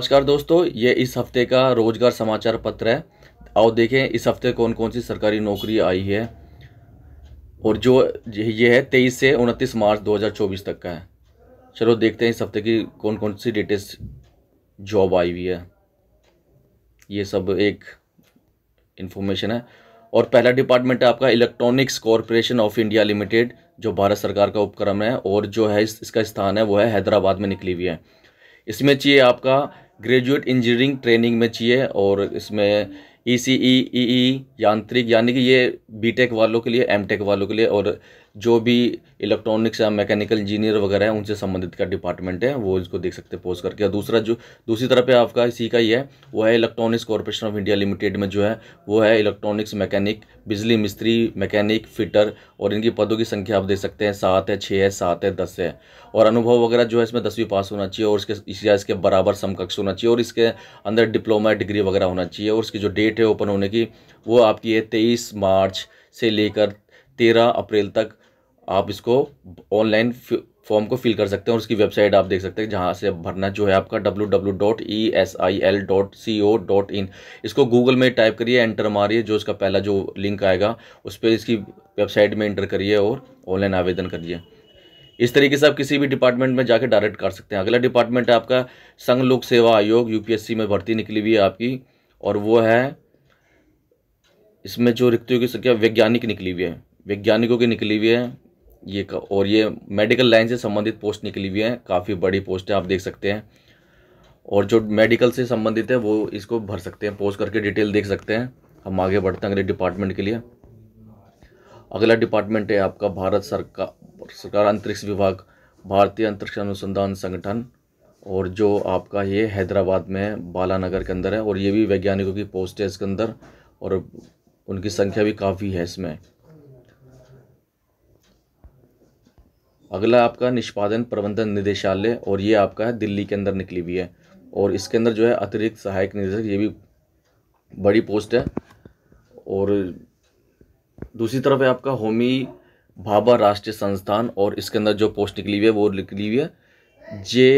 नमस्कार दोस्तों ये इस हफ्ते का रोजगार समाचार पत्र है आओ देखें इस हफ्ते कौन कौन सी सरकारी नौकरी आई है और जो ये है तेईस से उनतीस मार्च 2024 तक का है चलो देखते हैं इस हफ्ते की कौन कौन सी लेटेस्ट जॉब आई हुई है ये सब एक इन्फॉर्मेशन है और पहला डिपार्टमेंट है आपका electronics corporation of India limited जो भारत सरकार का उपक्रम है और जो है इस, इसका स्थान है वो है हैदराबाद में निकली हुई है इसमें चाहिए आपका ग्रेजुएट इंजीनियरिंग ट्रेनिंग में चाहिए और इसमें ई सी ई ई यांत्रिक यानी कि ये बीटेक वालों के लिए एमटेक वालों के लिए और जो भी इलेक्ट्रॉनिक्स या मैकेनिकल इंजीनियर वगैरह है उनसे संबंधित का डिपार्टमेंट है वो इसको देख सकते हैं पोस्ट करके और दूसरा जो दूसरी तरफ आपका इसी का ही है वो है electronics corporation of India limited में जो है वो है इलेक्ट्रॉनिक्स मैकेनिक बिजली मिस्त्री मैकेनिक फिटर और इनकी पदों की संख्या आप देख सकते हैं सात है छः है सात है दस है और अनुभव वगैरह जो है इसमें दसवीं पास होना चाहिए और इसके या इसके बराबर समकक्ष होना चाहिए और इसके अंदर डिप्लोमा डिग्री वगैरह होना चाहिए और इसकी जो डेट है ओपन होने की वो आपकी है तेईस मार्च से लेकर तेरह अप्रैल तक आप इसको ऑनलाइन फॉर्म को फिल कर सकते हैं और उसकी वेबसाइट आप देख सकते हैं जहाँ से भरना जो है आपका W W dot E S I L dot C O dot in इसको गूगल में टाइप करिए एंटर मारिए जो इसका पहला जो लिंक आएगा उस पर इसकी वेबसाइट में एंटर करिए और ऑनलाइन आवेदन करिए इस तरीके से आप किसी भी डिपार्टमेंट में जाकर डायरेक्ट कर सकते हैं अगला डिपार्टमेंट है आपका संघ लोक सेवा आयोग यूपीएससी में भर्ती निकली हुई है आपकी और वो है इसमें जो रिक्तियों की संख्या वैज्ञानिक निकली हुई है वैज्ञानिकों की निकली हुई है ये और ये मेडिकल लाइन से संबंधित पोस्ट निकली हुई है काफ़ी बड़ी पोस्ट है आप देख सकते हैं और जो मेडिकल से संबंधित है वो इसको भर सकते हैं पोस्ट करके डिटेल देख सकते हैं हम आगे बढ़ते हैं अगले डिपार्टमेंट के लिए अगला डिपार्टमेंट है आपका भारत सरकार सरकार अंतरिक्ष विभाग भारतीय अंतरिक्ष अनुसंधान संगठन और जो आपका ये हैदराबाद में बालानगर के अंदर है और ये भी वैज्ञानिकों की पोस्ट है इसके अंदर और उनकी संख्या भी काफ़ी है इसमें अगला आपका निष्पादन प्रबंधन निदेशालय और ये आपका है दिल्ली के अंदर निकली हुई है और इसके अंदर जो है अतिरिक्त सहायक निदेशक ये भी बड़ी पोस्ट है और दूसरी तरफ है आपका होमी भाभा राष्ट्रीय संस्थान और इसके अंदर जो पोस्ट निकली हुई है वो निकली हुई है जे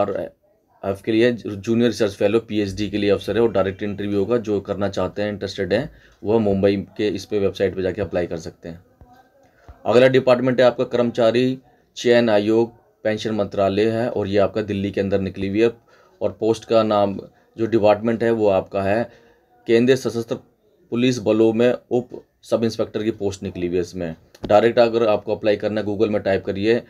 आर एफ के लिए जूनियर रिसर्च फेलो पीएचडी के लिए अवसर है और डायरेक्ट इंटरव्यू होगा जो करना चाहते हैं इंटरेस्टेड हैं वह मुंबई के इस पे वेबसाइट पे जाके अप्लाई कर सकते हैं अगला डिपार्टमेंट है आपका कर्मचारी चयन आयोग पेंशन मंत्रालय है और ये आपका दिल्ली के अंदर निकली हुई है और पोस्ट का नाम जो डिपार्टमेंट है वो आपका है केंद्रीय सशस्त्र पुलिस बलों में उप सब इंस्पेक्टर की पोस्ट निकली हुई है इसमें डायरेक्ट अगर आपको अप्लाई करना है गूगल में टाइप करिए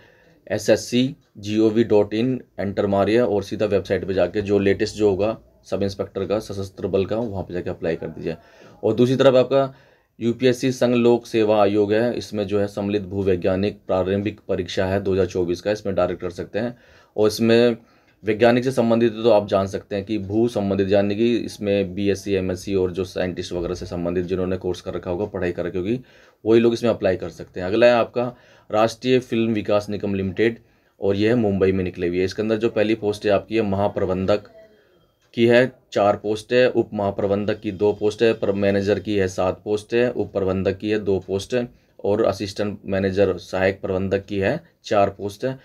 S S C G O V dot in enter मारिए और सीधा वेबसाइट पे जाके जो लेटेस्ट जो होगा सब इंस्पेक्टर का सशस्त्र बल का वहाँ पे जाके अप्लाई कर दीजिए और दूसरी तरफ आपका यूपीएससी संघ लोक सेवा आयोग है इसमें जो है सम्मिलित भूवैज्ञानिक प्रारंभिक परीक्षा है 2024 का इसमें डायरेक्ट कर सकते हैं और इसमें वैज्ञानिक से संबंधित तो आप जान सकते हैं कि भू संबंधित यानी कि इसमें बीएससी एमएससी और जो साइंटिस्ट वगैरह से संबंधित जिन्होंने कोर्स कर रखा होगा पढ़ाई कर रखी होगी वही लोग इसमें अप्लाई कर सकते हैं अगला है आपका राष्ट्रीय फिल्म विकास निगम लिमिटेड और यह मुंबई में निकले हुई है इसके अंदर जो पहली पोस्ट है आपकी है महाप्रबंधक की है चार पोस्ट है उप महाप्रबंधक की दो पोस्ट है पर मैनेजर की है सात पोस्ट है उप प्रबंधक की है दो पोस्ट है और असिस्टेंट मैनेजर सहायक प्रबंधक की है चार पोस्ट है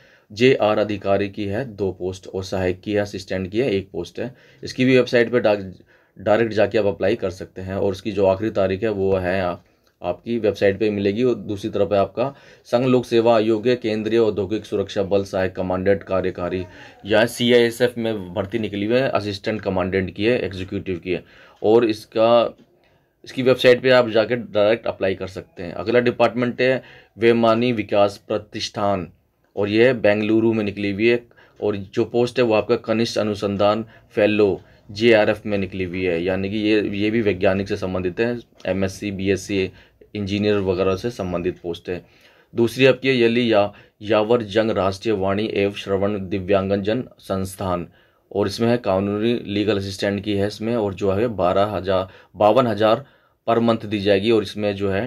जे आर अधिकारी की है दो पोस्ट और सहायक की है असिस्टेंट की है एक पोस्ट है इसकी भी वेबसाइट पर डायरेक्ट जाके आप अप्लाई कर सकते हैं और उसकी जो आखिरी तारीख है वो है आप आपकी वेबसाइट पे मिलेगी और दूसरी तरफ है आपका संघ लोक सेवा आयोग केंद्रीय औद्योगिक सुरक्षा बल सहायक कमांडेंट कार्यकारी या सी में भर्ती निकली हुई है असिस्टेंट कमांडेंट की है एग्जीक्यूटिव की है और इसका इसकी वेबसाइट पे आप जाकर डायरेक्ट अप्लाई कर सकते हैं अगला डिपार्टमेंट है वेमानी विकास प्रतिष्ठान और यह बेंगलुरु में निकली हुई है और जो पोस्ट है वो आपका कनिष्ठ अनुसंधान फेलो जे में निकली हुई है यानी कि ये ये भी वैज्ञानिक से संबंधित है एमएससी बीएससी इंजीनियर वगैरह से संबंधित पोस्ट है दूसरी आपकी है यली या यावर जंग राष्ट्रीय वाणी एवं श्रवण दिव्यांगजन संस्थान और इसमें है कानूनी लीगल असिस्टेंट की है इसमें और जो है बारह हज़ार बावन हज़ार पर मंथ दी जाएगी और इसमें जो है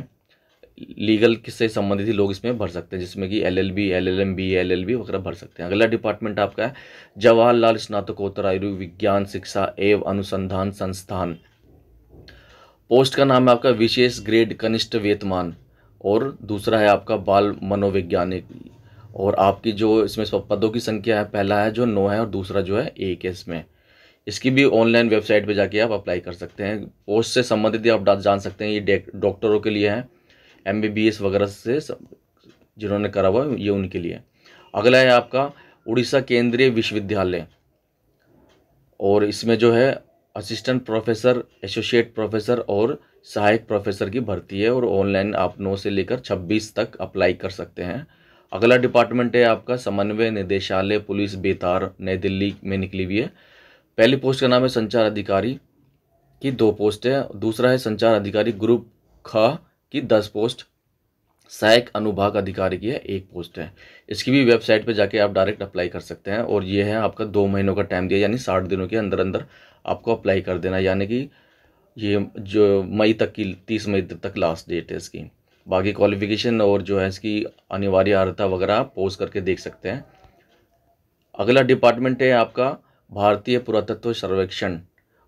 लीगल से संबंधित लोग इसमें भर सकते हैं जिसमें कि L L B L L M B L L B वगैरह भर सकते हैं अगला डिपार्टमेंट आपका है जवाहरलाल स्नातकोत्तर आयुर्विज्ञान शिक्षा एवं अनुसंधान संस्थान पोस्ट का नाम है आपका विशेष ग्रेड कनिष्ठ वेतमान और दूसरा है आपका बाल मनोवैज्ञानिक और आपकी जो इसमें पदों की संख्या है पहला है जो नौ है और दूसरा जो है एक है इसमें इसकी भी ऑनलाइन वेबसाइट पे जाके आप अप्लाई कर सकते हैं पोस्ट से संबंधित आप जान सकते हैं ये डॉक्टरों के लिए है एम वगैरह से जिन्होंने करा हुआ ये उनके लिए अगला है आपका उड़ीसा केंद्रीय विश्वविद्यालय और इसमें जो है असिस्टेंट प्रोफेसर एसोसिएट प्रोफेसर और सहायक प्रोफेसर की भर्ती है और ऑनलाइन आप नौ से लेकर छब्बीस तक अप्लाई कर सकते हैं अगला डिपार्टमेंट है आपका समन्वय निदेशालय पुलिस बेतार नई दिल्ली में निकली हुई है पहली पोस्ट का नाम है संचार अधिकारी की दो पोस्ट है दूसरा है संचार अधिकारी ग्रुप ख की दस पोस्ट सहायक अनुभाग अधिकारी की है एक पोस्ट है इसकी भी वेबसाइट पे जाके आप डायरेक्ट अप्लाई कर सकते हैं और ये है आपका दो महीनों का टाइम दिया यानी साठ दिनों के अंदर अंदर आपको अप्लाई कर देना यानी कि ये जो मई तक की तीस मई तक लास्ट डेट है इसकी बाकी क्वालिफिकेशन और जो है इसकी अनिवार्य अर्था वगैरह आप पोस्ट करके देख सकते हैं अगला डिपार्टमेंट है आपका भारतीय पुरातत्व सर्वेक्षण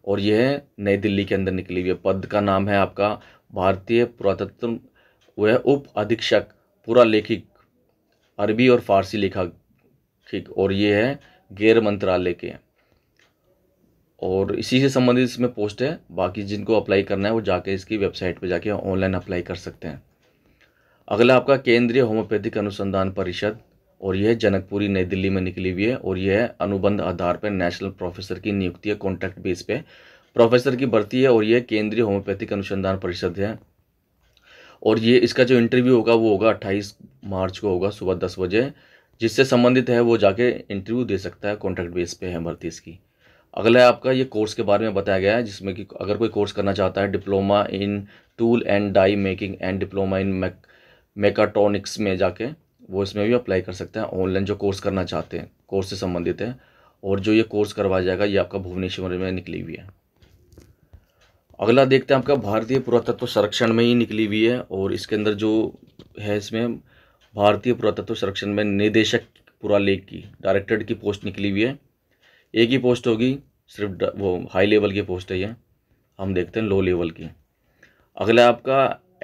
और यह है नई दिल्ली के अंदर निकली हुई है पद का नाम है आपका भारतीय पुरातत्व वह उप अधीक्षक पूरा लेखिक अरबी और फारसी लेखक ठीक और ये है गैर मंत्रालय के हैं और इसी से संबंधित इसमें पोस्ट है बाकी जिनको अप्लाई करना है वो जाके इसकी वेबसाइट पे जाके ऑनलाइन अप्लाई कर सकते हैं अगला आपका केंद्रीय होम्योपैथिक अनुसंधान परिषद और यह जनकपुरी नई दिल्ली में निकली हुई है और यह अनुबंध आधार पर नेशनल प्रोफेसर की नियुक्ति है कॉन्ट्रैक्ट बेस पे प्रोफेसर की भर्ती है और यह केंद्रीय होम्योपैथिक अनुसंधान परिषद है और ये इसका जो इंटरव्यू होगा वो होगा अट्ठाईस मार्च को होगा सुबह दस बजे जिससे संबंधित है वो जाके इंटरव्यू दे सकता है कॉन्ट्रैक्ट बेस पे है भर्ती इसकी अगला आपका ये कोर्स के बारे में बताया गया है जिसमें कि अगर कोई कोर्स करना चाहता है diploma in tool and die making and diploma in mech mechatronics में जाके वो इसमें भी अप्लाई कर सकते हैं ऑनलाइन जो कोर्स करना चाहते हैं कोर्स से संबंधित है और जो ये कोर्स करवाया जाएगा ये आपका भुवनेश्वर में निकली हुई है अगला देखते हैं आपका भारतीय पुरातत्व संरक्षण में ही निकली हुई है और इसके अंदर जो है इसमें भारतीय पुरातत्व संरक्षण में निदेशक पुरालेख की डायरेक्टरेट की पोस्ट निकली हुई है एक ही पोस्ट होगी सिर्फ वो हाई लेवल की पोस्ट है ये हम देखते हैं लो लेवल की अगला आपका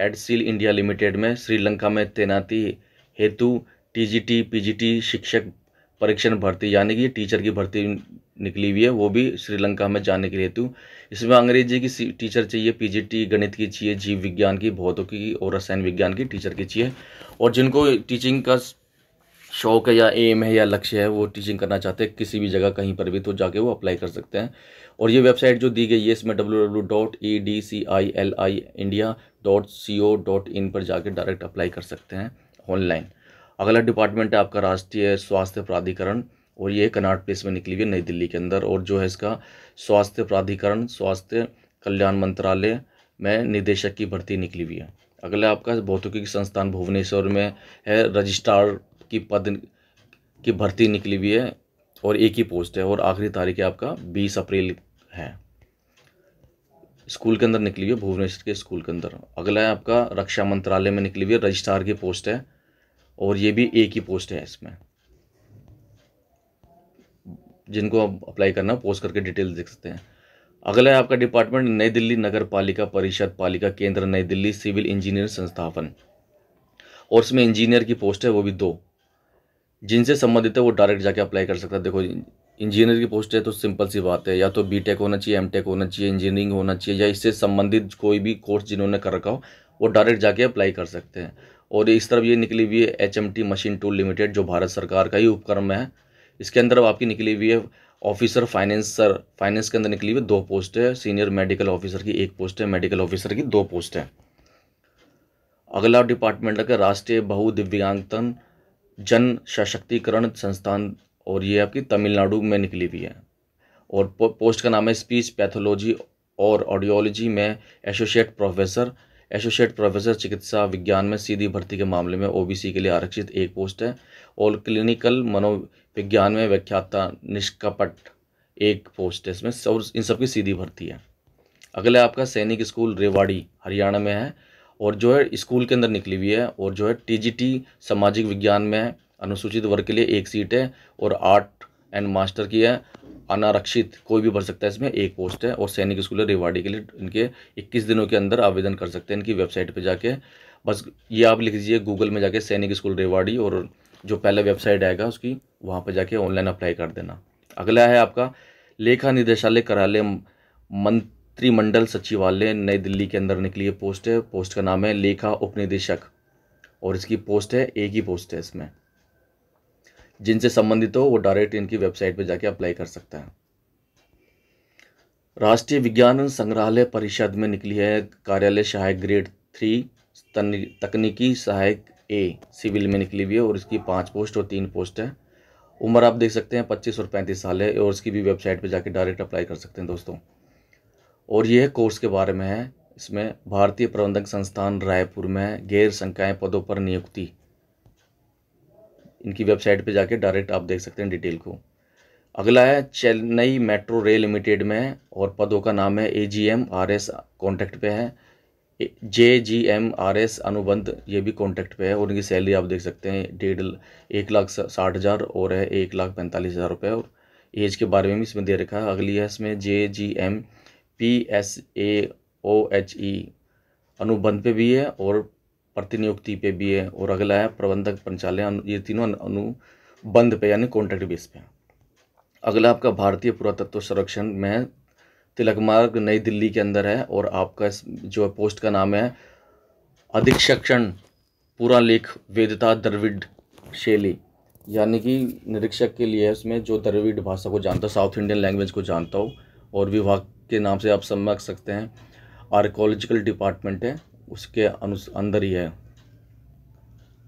एड सील इंडिया लिमिटेड में श्रीलंका में तैनाती हेतु टीजीटी पीजीटी शिक्षक परीक्षण भर्ती यानी कि टीचर की भर्ती निकली हुई है वो भी श्रीलंका में जाने के हेतु इसमें अंग्रेजी की टीचर चाहिए पीजीटी गणित की चाहिए जीव विज्ञान की भौतिकी और रसायन विज्ञान की टीचर की चाहिए और जिनको टीचिंग का शौक़ है या एम है या लक्ष्य है वो टीचिंग करना चाहते हैं किसी भी जगह कहीं पर भी तो जाके वो अप्लाई कर सकते हैं और ये वेबसाइट जो दी गई है इसमें W W dot E D C I L आई dot C C O dot in पर जाके डायरेक्ट अप्लाई कर सकते हैं ऑनलाइन अगला डिपार्टमेंट है आपका राष्ट्रीय स्वास्थ्य प्राधिकरण और ये कनाट प्लेस में निकली हुई है नई दिल्ली के अंदर और जो है इसका स्वास्थ्य प्राधिकरण स्वास्थ्य कल्याण मंत्रालय में निदेशक की भर्ती निकली हुई है अगला आपका भौतिकी संस्थान भुवनेश्वर में है रजिस्ट्रार की पद की भर्ती निकली हुई है और एक ही पोस्ट है और आखिरी तारीख है आपका बीस अप्रैल है स्कूल के अंदर निकली हुई है भुवनेश्वर के स्कूल के अंदर अगला है आपका रक्षा मंत्रालय में निकली हुई है रजिस्ट्रार की पोस्ट है और ये भी एक ही पोस्ट है इसमें जिनको आप अप्लाई करना पोस्ट करके डिटेल देख सकते हैं अगला है आपका डिपार्टमेंट नई दिल्ली नगर पालिका परिषद पालिका केंद्र नई दिल्ली सिविल इंजीनियर संस्थापन और इसमें इंजीनियर की पोस्ट है वो भी दो जिनसे संबंधित है वो डायरेक्ट जाके अप्लाई कर सकता है देखो इंजीनियर की पोस्ट है तो सिंपल सी बात है या तो बी टेक होना चाहिए एम टेक होना चाहिए इंजीनियरिंग होना चाहिए या इससे संबंधित कोई भी कोर्स जिन्होंने कर रखा हो वो डायरेक्ट जाके अप्लाई कर सकते हैं और इस तरफ ये निकली हुई है एच मशीन टूल लिमिटेड जो भारत सरकार का ही उपक्रम है इसके अंदर आपकी निकली हुई है ऑफिसर फाइनेंस सर फाइनेंस के अंदर निकली हुई दो पोस्ट है सीनियर मेडिकल ऑफिसर की एक पोस्ट है मेडिकल ऑफिसर की दो पोस्ट है अगला डिपार्टमेंट है राष्ट्रीय बहुदिव्यांगतन जन सशक्तिकरण संस्थान और ये आपकी तमिलनाडु में निकली हुई है और पोस्ट का नाम है स्पीच पैथोलॉजी और ऑडियोलॉजी में एसोसिएट प्रोफेसर एसोसिएट प्रोफेसर चिकित्सा विज्ञान में सीधी भर्ती के मामले में ओबीसी के लिए आरक्षित एक पोस्ट है और क्लिनिकल मनोविज्ञान में व्याख्याता निष्कपट एक पोस्ट है इसमें और इन सबकी सीधी भर्ती है अगला आपका सैनिक स्कूल रेवाड़ी हरियाणा में है और जो है स्कूल के अंदर निकली हुई है और जो है टीजीटी सामाजिक विज्ञान में अनुसूचित वर्ग के लिए एक सीट है और आर्ट एंड मास्टर की है अनारक्षित कोई भी भर सकता है इसमें एक पोस्ट है और सैनिक स्कूल रेवाड़ी के लिए इनके 21 दिनों के अंदर आवेदन कर सकते हैं इनकी वेबसाइट पे जाके बस ये आप लिख दीजिए गूगल में जाके सैनिक स्कूल रेवाड़ी और जो पहला वेबसाइट आएगा उसकी वहाँ पर जाके ऑनलाइन अप्लाई कर देना अगला है आपका लेखा निदेशालय कार्यालय मंत त्रिमंडल सचिवालय नई दिल्ली के अंदर निकली है पोस्ट है पोस्ट का नाम है लेखा उपनिदेशक और इसकी पोस्ट है एक ही पोस्ट है इसमें जिनसे संबंधित हो वो डायरेक्ट इनकी वेबसाइट पर जाके अप्लाई कर सकता है राष्ट्रीय विज्ञान संग्रहालय परिषद में निकली है कार्यालय सहायक ग्रेड थ्री तकनीकी सहायक ए सिविल में निकली हुई है और इसकी पांच पोस्ट और तीन पोस्ट है उम्र आप देख सकते हैं पच्चीस और पैंतीस साल है और इसकी भी वेबसाइट पे जाके डायरेक्ट अप्लाई कर सकते हैं दोस्तों और यह कोर्स के बारे में है इसमें भारतीय प्रबंधक संस्थान रायपुर में गैर संकाय पदों पर नियुक्ति इनकी वेबसाइट पे जाके डायरेक्ट आप देख सकते हैं डिटेल को अगला है चेन्नई मेट्रो रेल लिमिटेड में और पदों का नाम है A G M R S contact पे है J G M R S अनुबंध ये भी कॉन्टैक्ट पे है और इनकी सैलरी आप देख सकते हैं डेढ़ एक लाख साठ हज़ार और है एक लाख पैंतालीस हज़ार रुपये और एज के बारे में भी इसमें दे रखा है अगली है इसमें J G M P S A O H E अनुबंध पे भी है और प्रतिनियुक्ति पे भी है और अगला है प्रबंधक पंचालय ये तीनों अनुबंध पे यानी कॉन्ट्रैक्ट बेस पे अगला आपका भारतीय पुरातत्व संरक्षण में तिलक मार्ग नई दिल्ली के अंदर है और आपका इस जो है पोस्ट का नाम है अधीक्षण पूरा लेख वेदता द्रविड शैली यानी कि निरीक्षक के लिए उसमें जो द्रविड भाषा को जानता हो साउथ इंडियन लैंग्वेज को जानता हो और विभाग के नाम से आप समझ सकते हैं आर्कोलॉजिकल डिपार्टमेंट है उसके अंदर ही है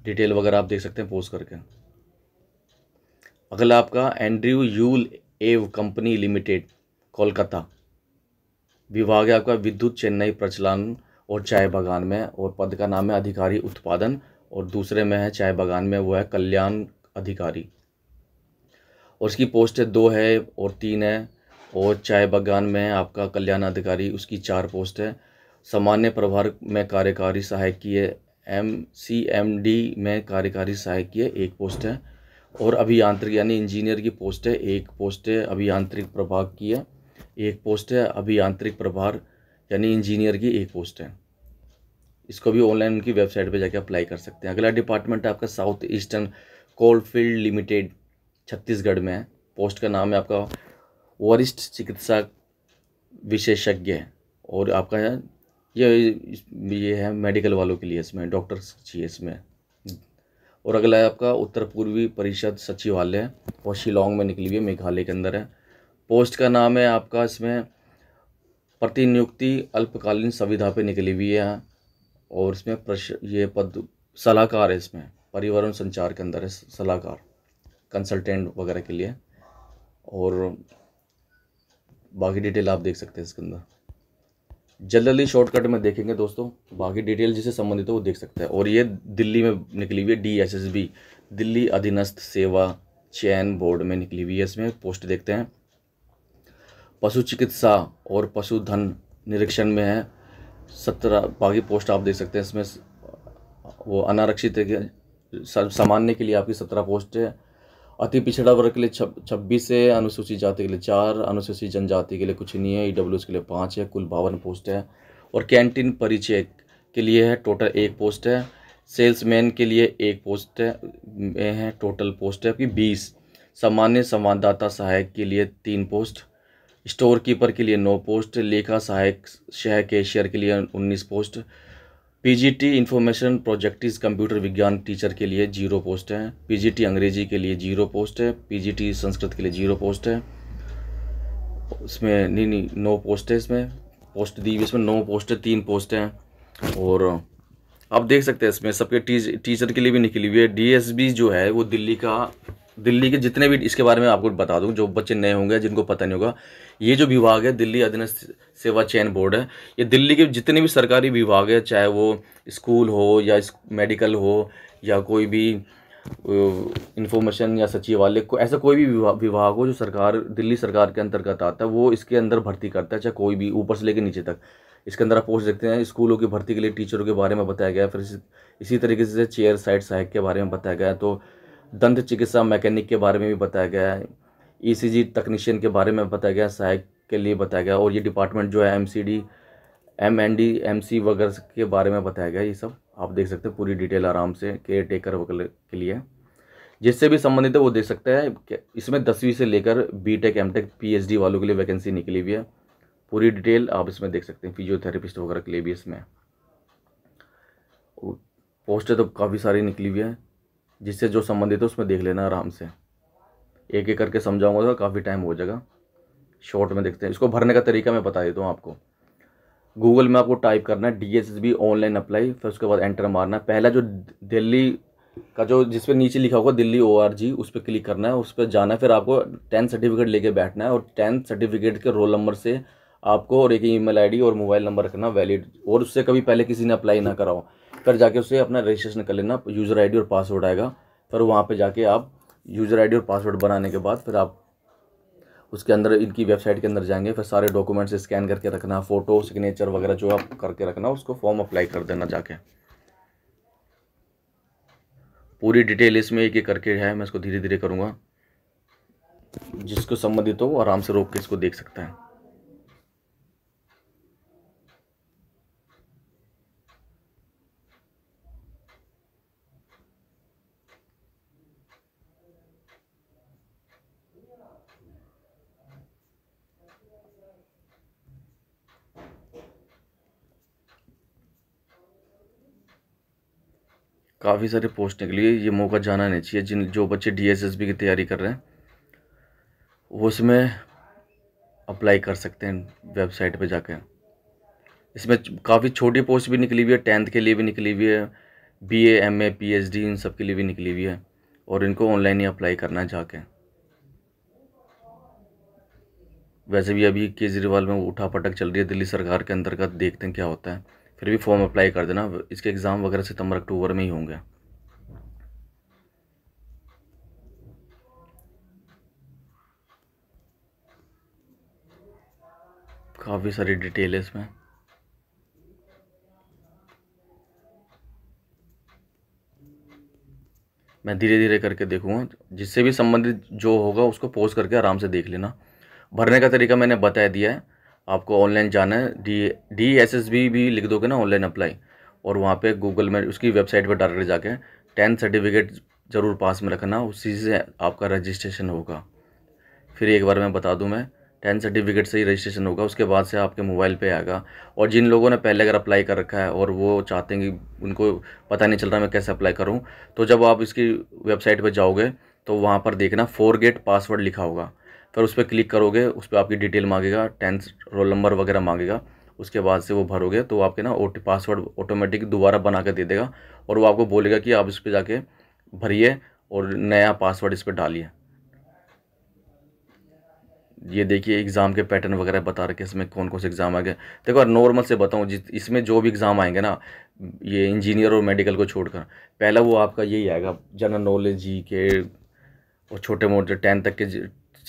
डिटेल वगैरह आप देख सकते हैं पोस्ट करके अगला आपका एंड्रयू यूल एव कंपनी लिमिटेड कोलकाता विभाग है आपका विद्युत चेन्नई प्रचलन और चाय बागान में और पद का नाम है अधिकारी उत्पादन और दूसरे में है चाय बागान में वो है कल्याण अधिकारी और इसकी पोस्ट है दो है और तीन है और चाय बागान में आपका कल्याण अधिकारी उसकी चार पोस्ट है सामान्य प्रभार में कार्यकारी सहायक की है एम सी एम डी में कार्यकारी सहायक की है एक पोस्ट है और अभियांत्रिक यानी इंजीनियर की पोस्ट है एक पोस्ट है अभियांत्रिक प्रभाग की है एक पोस्ट है अभियांत्रिक प्रभार यानी इंजीनियर की एक पोस्ट है इसको भी ऑनलाइन उनकी वेबसाइट पे जाके अप्लाई कर सकते हैं अगला डिपार्टमेंट है आपका south eastern coalfield limited Chhattisgarh में है पोस्ट का नाम है आपका वरिष्ठ चिकित्सा विशेषज्ञ है और आपका ये ये है मेडिकल वालों के लिए इसमें डॉक्टर चाहिए इसमें और अगला है आपका उत्तर पूर्वी परिषद सचिवालय वो शिलोंग में निकली हुई है मेघालय के अंदर है पोस्ट का नाम है आपका इसमें प्रतिनियुक्ति अल्पकालीन संविधा पे निकली हुई है और इसमें प्रश ये पद सलाहकार है इसमें परिवहन संचार के अंदर है सलाहकार कंसल्टेंट वगैरह के लिए और बाकी डिटेल आप देख सकते हैं इसके अंदर जनरली शॉर्टकट में देखेंगे दोस्तों बाकी डिटेल जिसे संबंधित हो वो देख सकते हैं और ये दिल्ली में निकली हुई है डी दिल्ली अधीनस्थ सेवा चयन बोर्ड में निकली हुई है इसमें पोस्ट देखते हैं पशु चिकित्सा और पशुधन निरीक्षण में है सत्रह बाकी पोस्ट आप देख सकते हैं इसमें वो अनारक्षित है सामान्य के लिए आपकी सत्रह पोस्ट है अति पिछड़ा वर्ग के लिए छब्बीस है अनुसूचित जाति के लिए चार अनुसूचित जनजाति के लिए कुछ नहीं है ई e के लिए पाँच है कुल बावन पोस्ट है और कैंटीन परिचय के लिए है टोटल एक पोस्ट है सेल्समैन के लिए एक पोस्ट है है टोटल पोस्ट है आपकी बीस सामान्य संवाददाता सहायक के लिए तीन पोस्ट स्टोर कीपर के लिए नौ पोस्ट लेखा सहायक शहर कैशियर के लिए उन्नीस पोस्ट पीजीटी इन्फॉर्मेशन प्रोजेक्टिस कंप्यूटर विज्ञान टीचर के लिए जीरो पोस्ट है पीजीटी अंग्रेजी के लिए जीरो पोस्ट है पीजीटी संस्कृत के लिए जीरो पोस्ट है इसमें नहीं नहीं नौ पोस्ट है इसमें पोस्ट दी हुई इसमें नौ पोस्ट है तीन पोस्ट हैं और आप देख सकते हैं इसमें सबके टीच, टीचर के लिए भी निकली हुई है डी जो है वो दिल्ली का दिल्ली के जितने भी इसके बारे में आपको बता दूँ जो बच्चे नए होंगे जिनको पता नहीं होगा ये जो विभाग है दिल्ली अधीन सेवा चयन बोर्ड है ये दिल्ली के जितने भी सरकारी विभाग है चाहे वो स्कूल हो या मेडिकल हो या कोई भी इन्फॉर्मेशन या सचिवालय को ऐसा कोई भी विभाग हो जो सरकार दिल्ली सरकार के अंतर्गत आता है वो इसके अंदर भर्ती करता है चाहे कोई भी ऊपर से लेकर नीचे तक इसके अंदर आप पोस्ट देखते हैं स्कूलों की भर्ती के लिए टीचरों के बारे में बताया गया है फिर इसी तरीके से चेयर साइड सहायक के बारे में बताया गया है तो दंत चिकित्सा मैकेनिक के बारे में भी बताया गया है ईसीजी e तकनीशियन के बारे में बताया गया सहायक के लिए बताया गया और ये डिपार्टमेंट जो है एमसीडी एमएनडी एमसी वगैरह के बारे में बताया गया ये सब आप देख सकते हैं पूरी डिटेल आराम से केयर टेकर वगैरह के लिए जिससे भी संबंधित है वो देख सकते हैं इसमें दसवीं से लेकर B tech M tech P वालों के लिए वैकेंसी निकली हुई है पूरी डिटेल आप इसमें देख सकते हैं फिजियोथेरेपिस्ट वगैरह के लिए भी इसमें पोस्टें तो काफ़ी सारी निकली हुई है जिससे जो संबंधित है उसमें देख लेना आराम से एक एक करके समझाऊंगा तो काफ़ी टाइम हो जाएगा शॉर्ट में देखते हैं इसको भरने का तरीका मैं बता देता हूँ आपको गूगल में आपको टाइप करना है D S B online apply फिर उसके बाद एंटर मारना पहला जो दिल्ली का जो जिस नीचे लिखा होगा दिल्ली ओ आर जी उस पर क्लिक करना है उस पर जाना है फिर आपको टेंथ सर्टिफिकेट लेके बैठना है और टेंथ सर्टिफिकेट के रोल नंबर से आपको और एक ईमेल आईडी और मोबाइल नंबर रखना वैलिड और उससे कभी पहले किसी ने अप्लाई ना कराओ फिर जाके उससे अपना रजिस्ट्रेशन कर लेना यूज़र आई और पासवर्ड आएगा फिर वहाँ पर जाके आप यूज़र आईडी और पासवर्ड बनाने के बाद फिर आप उसके अंदर इनकी वेबसाइट के अंदर जाएंगे फिर सारे डॉक्यूमेंट्स स्कैन करके रखना फ़ोटो सिग्नेचर वगैरह जो आप करके रखना उसको फॉर्म अप्लाई कर देना जाके पूरी डिटेल इसमें एक एक करके है मैं इसको धीरे धीरे करूँगा जिसको संबंधित हो आराम से रोक के इसको देख सकता है काफ़ी सारे पोस्ट निकली है ये मौका जाना नहीं चाहिए जिन जो बच्चे डीएसएसबी की तैयारी कर रहे हैं वो इसमें अप्लाई कर सकते हैं वेबसाइट पे जाकर इसमें काफ़ी छोटी पोस्ट भी निकली हुई है टेंथ के लिए भी निकली हुई है B A M A P H D इन सब के लिए भी निकली हुई है और इनको ऑनलाइन ही अप्लाई करना है जाके वैसे भी अभी केजरीवाल में उठा पटक चल रही है दिल्ली सरकार के अंतर्गत देखते हैं क्या होता है फिर भी फॉर्म अप्लाई कर देना इसके एग्ज़ाम वगैरह सितंबर अक्टूबर में ही होंगे काफ़ी सारी डिटेल है इसमें मैं धीरे धीरे करके देखूंगा जिससे भी संबंधित जो होगा उसको पोस्ट करके आराम से देख लेना भरने का तरीका मैंने बता दिया है आपको ऑनलाइन जाना है D D S S B भी लिख दोगे ना ऑनलाइन अप्लाई और वहाँ पे गूगल में उसकी वेबसाइट पर डायरेक्ट जाके टेंथ सर्टिफिकेट ज़रूर पास में रखना उसी से आपका रजिस्ट्रेशन होगा फिर एक बार मैं बता दूँ मैं टेंथ सर्टिफिकेट से ही रजिस्ट्रेशन होगा उसके बाद से आपके मोबाइल पे आएगा और जिन लोगों ने पहले अगर अप्लाई कर रखा है और वो चाहते हैं कि उनको पता नहीं चल रहा मैं कैसे अप्लाई करूँ तो जब आप इसकी वेबसाइट पर जाओगे तो वहाँ पर देखना फोर गेट पासवर्ड लिखा होगा फिर उस पर क्लिक करोगे उस पर आपकी डिटेल मांगेगा टेंथ रोल नंबर वगैरह मांगेगा उसके बाद से वो भरोगे तो आपके ना ओ पासवर्ड ऑटोमेटिक दोबारा बना कर दे देगा और वो आपको बोलेगा कि आप इस पर जाके भरिए और नया पासवर्ड इस पर डालिए ये देखिए एग्ज़ाम के पैटर्न वगैरह बता रखे इसमें कौन कौन से एग्ज़ाम गए देखो यार नॉर्मल से बताऊँ जिस इसमें जो भी एग्ज़ाम आएंगे ना ये इंजीनियर और मेडिकल को छोड़कर पहला वो आपका यही आएगा जनरल नॉलेज जी के और छोटे मोटे टेंथ तक के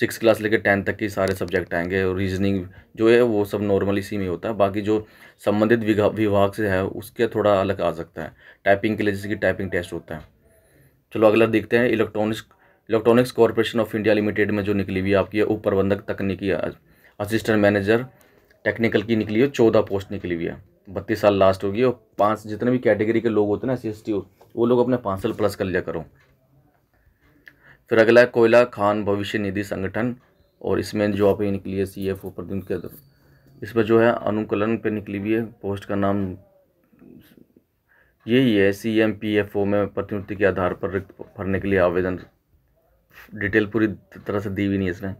सिक्स क्लास लेकर टेंथ तक के सारे सब्जेक्ट आएंगे और रीजनिंग जो है वो सब नॉर्मल इसी में होता है बाकी जो संबंधित विभाग से है उसके थोड़ा अलग आ सकता है टाइपिंग के लिए जैसे कि टाइपिंग टेस्ट होता है चलो अगला देखते हैं electronics electronics corporation of India limited में जो निकली हुई आपकी उप प्रबंधक तकनीकी असिस्टेंट मैनेजर टेक्निकल की निकली है चौदह पोस्ट निकली हुई है बत्तीस साल लास्ट होगी और पाँच जितने भी कैटेगरी के लोग होते हैं ना एस वो लोग अपने पाँच साल प्लस कर लिया करो फिर अगला है कोयला खान भविष्य निधि संगठन और इसमें जो आप निकली है सी एफ ओ प्रदीप के इस पर जो है अनुकूलन पे निकली हुई है पोस्ट का नाम यही है C M P F O में प्रतिनिधि के आधार पर रिक्त भरने के लिए आवेदन डिटेल पूरी तरह से दी हुई नहीं इसमें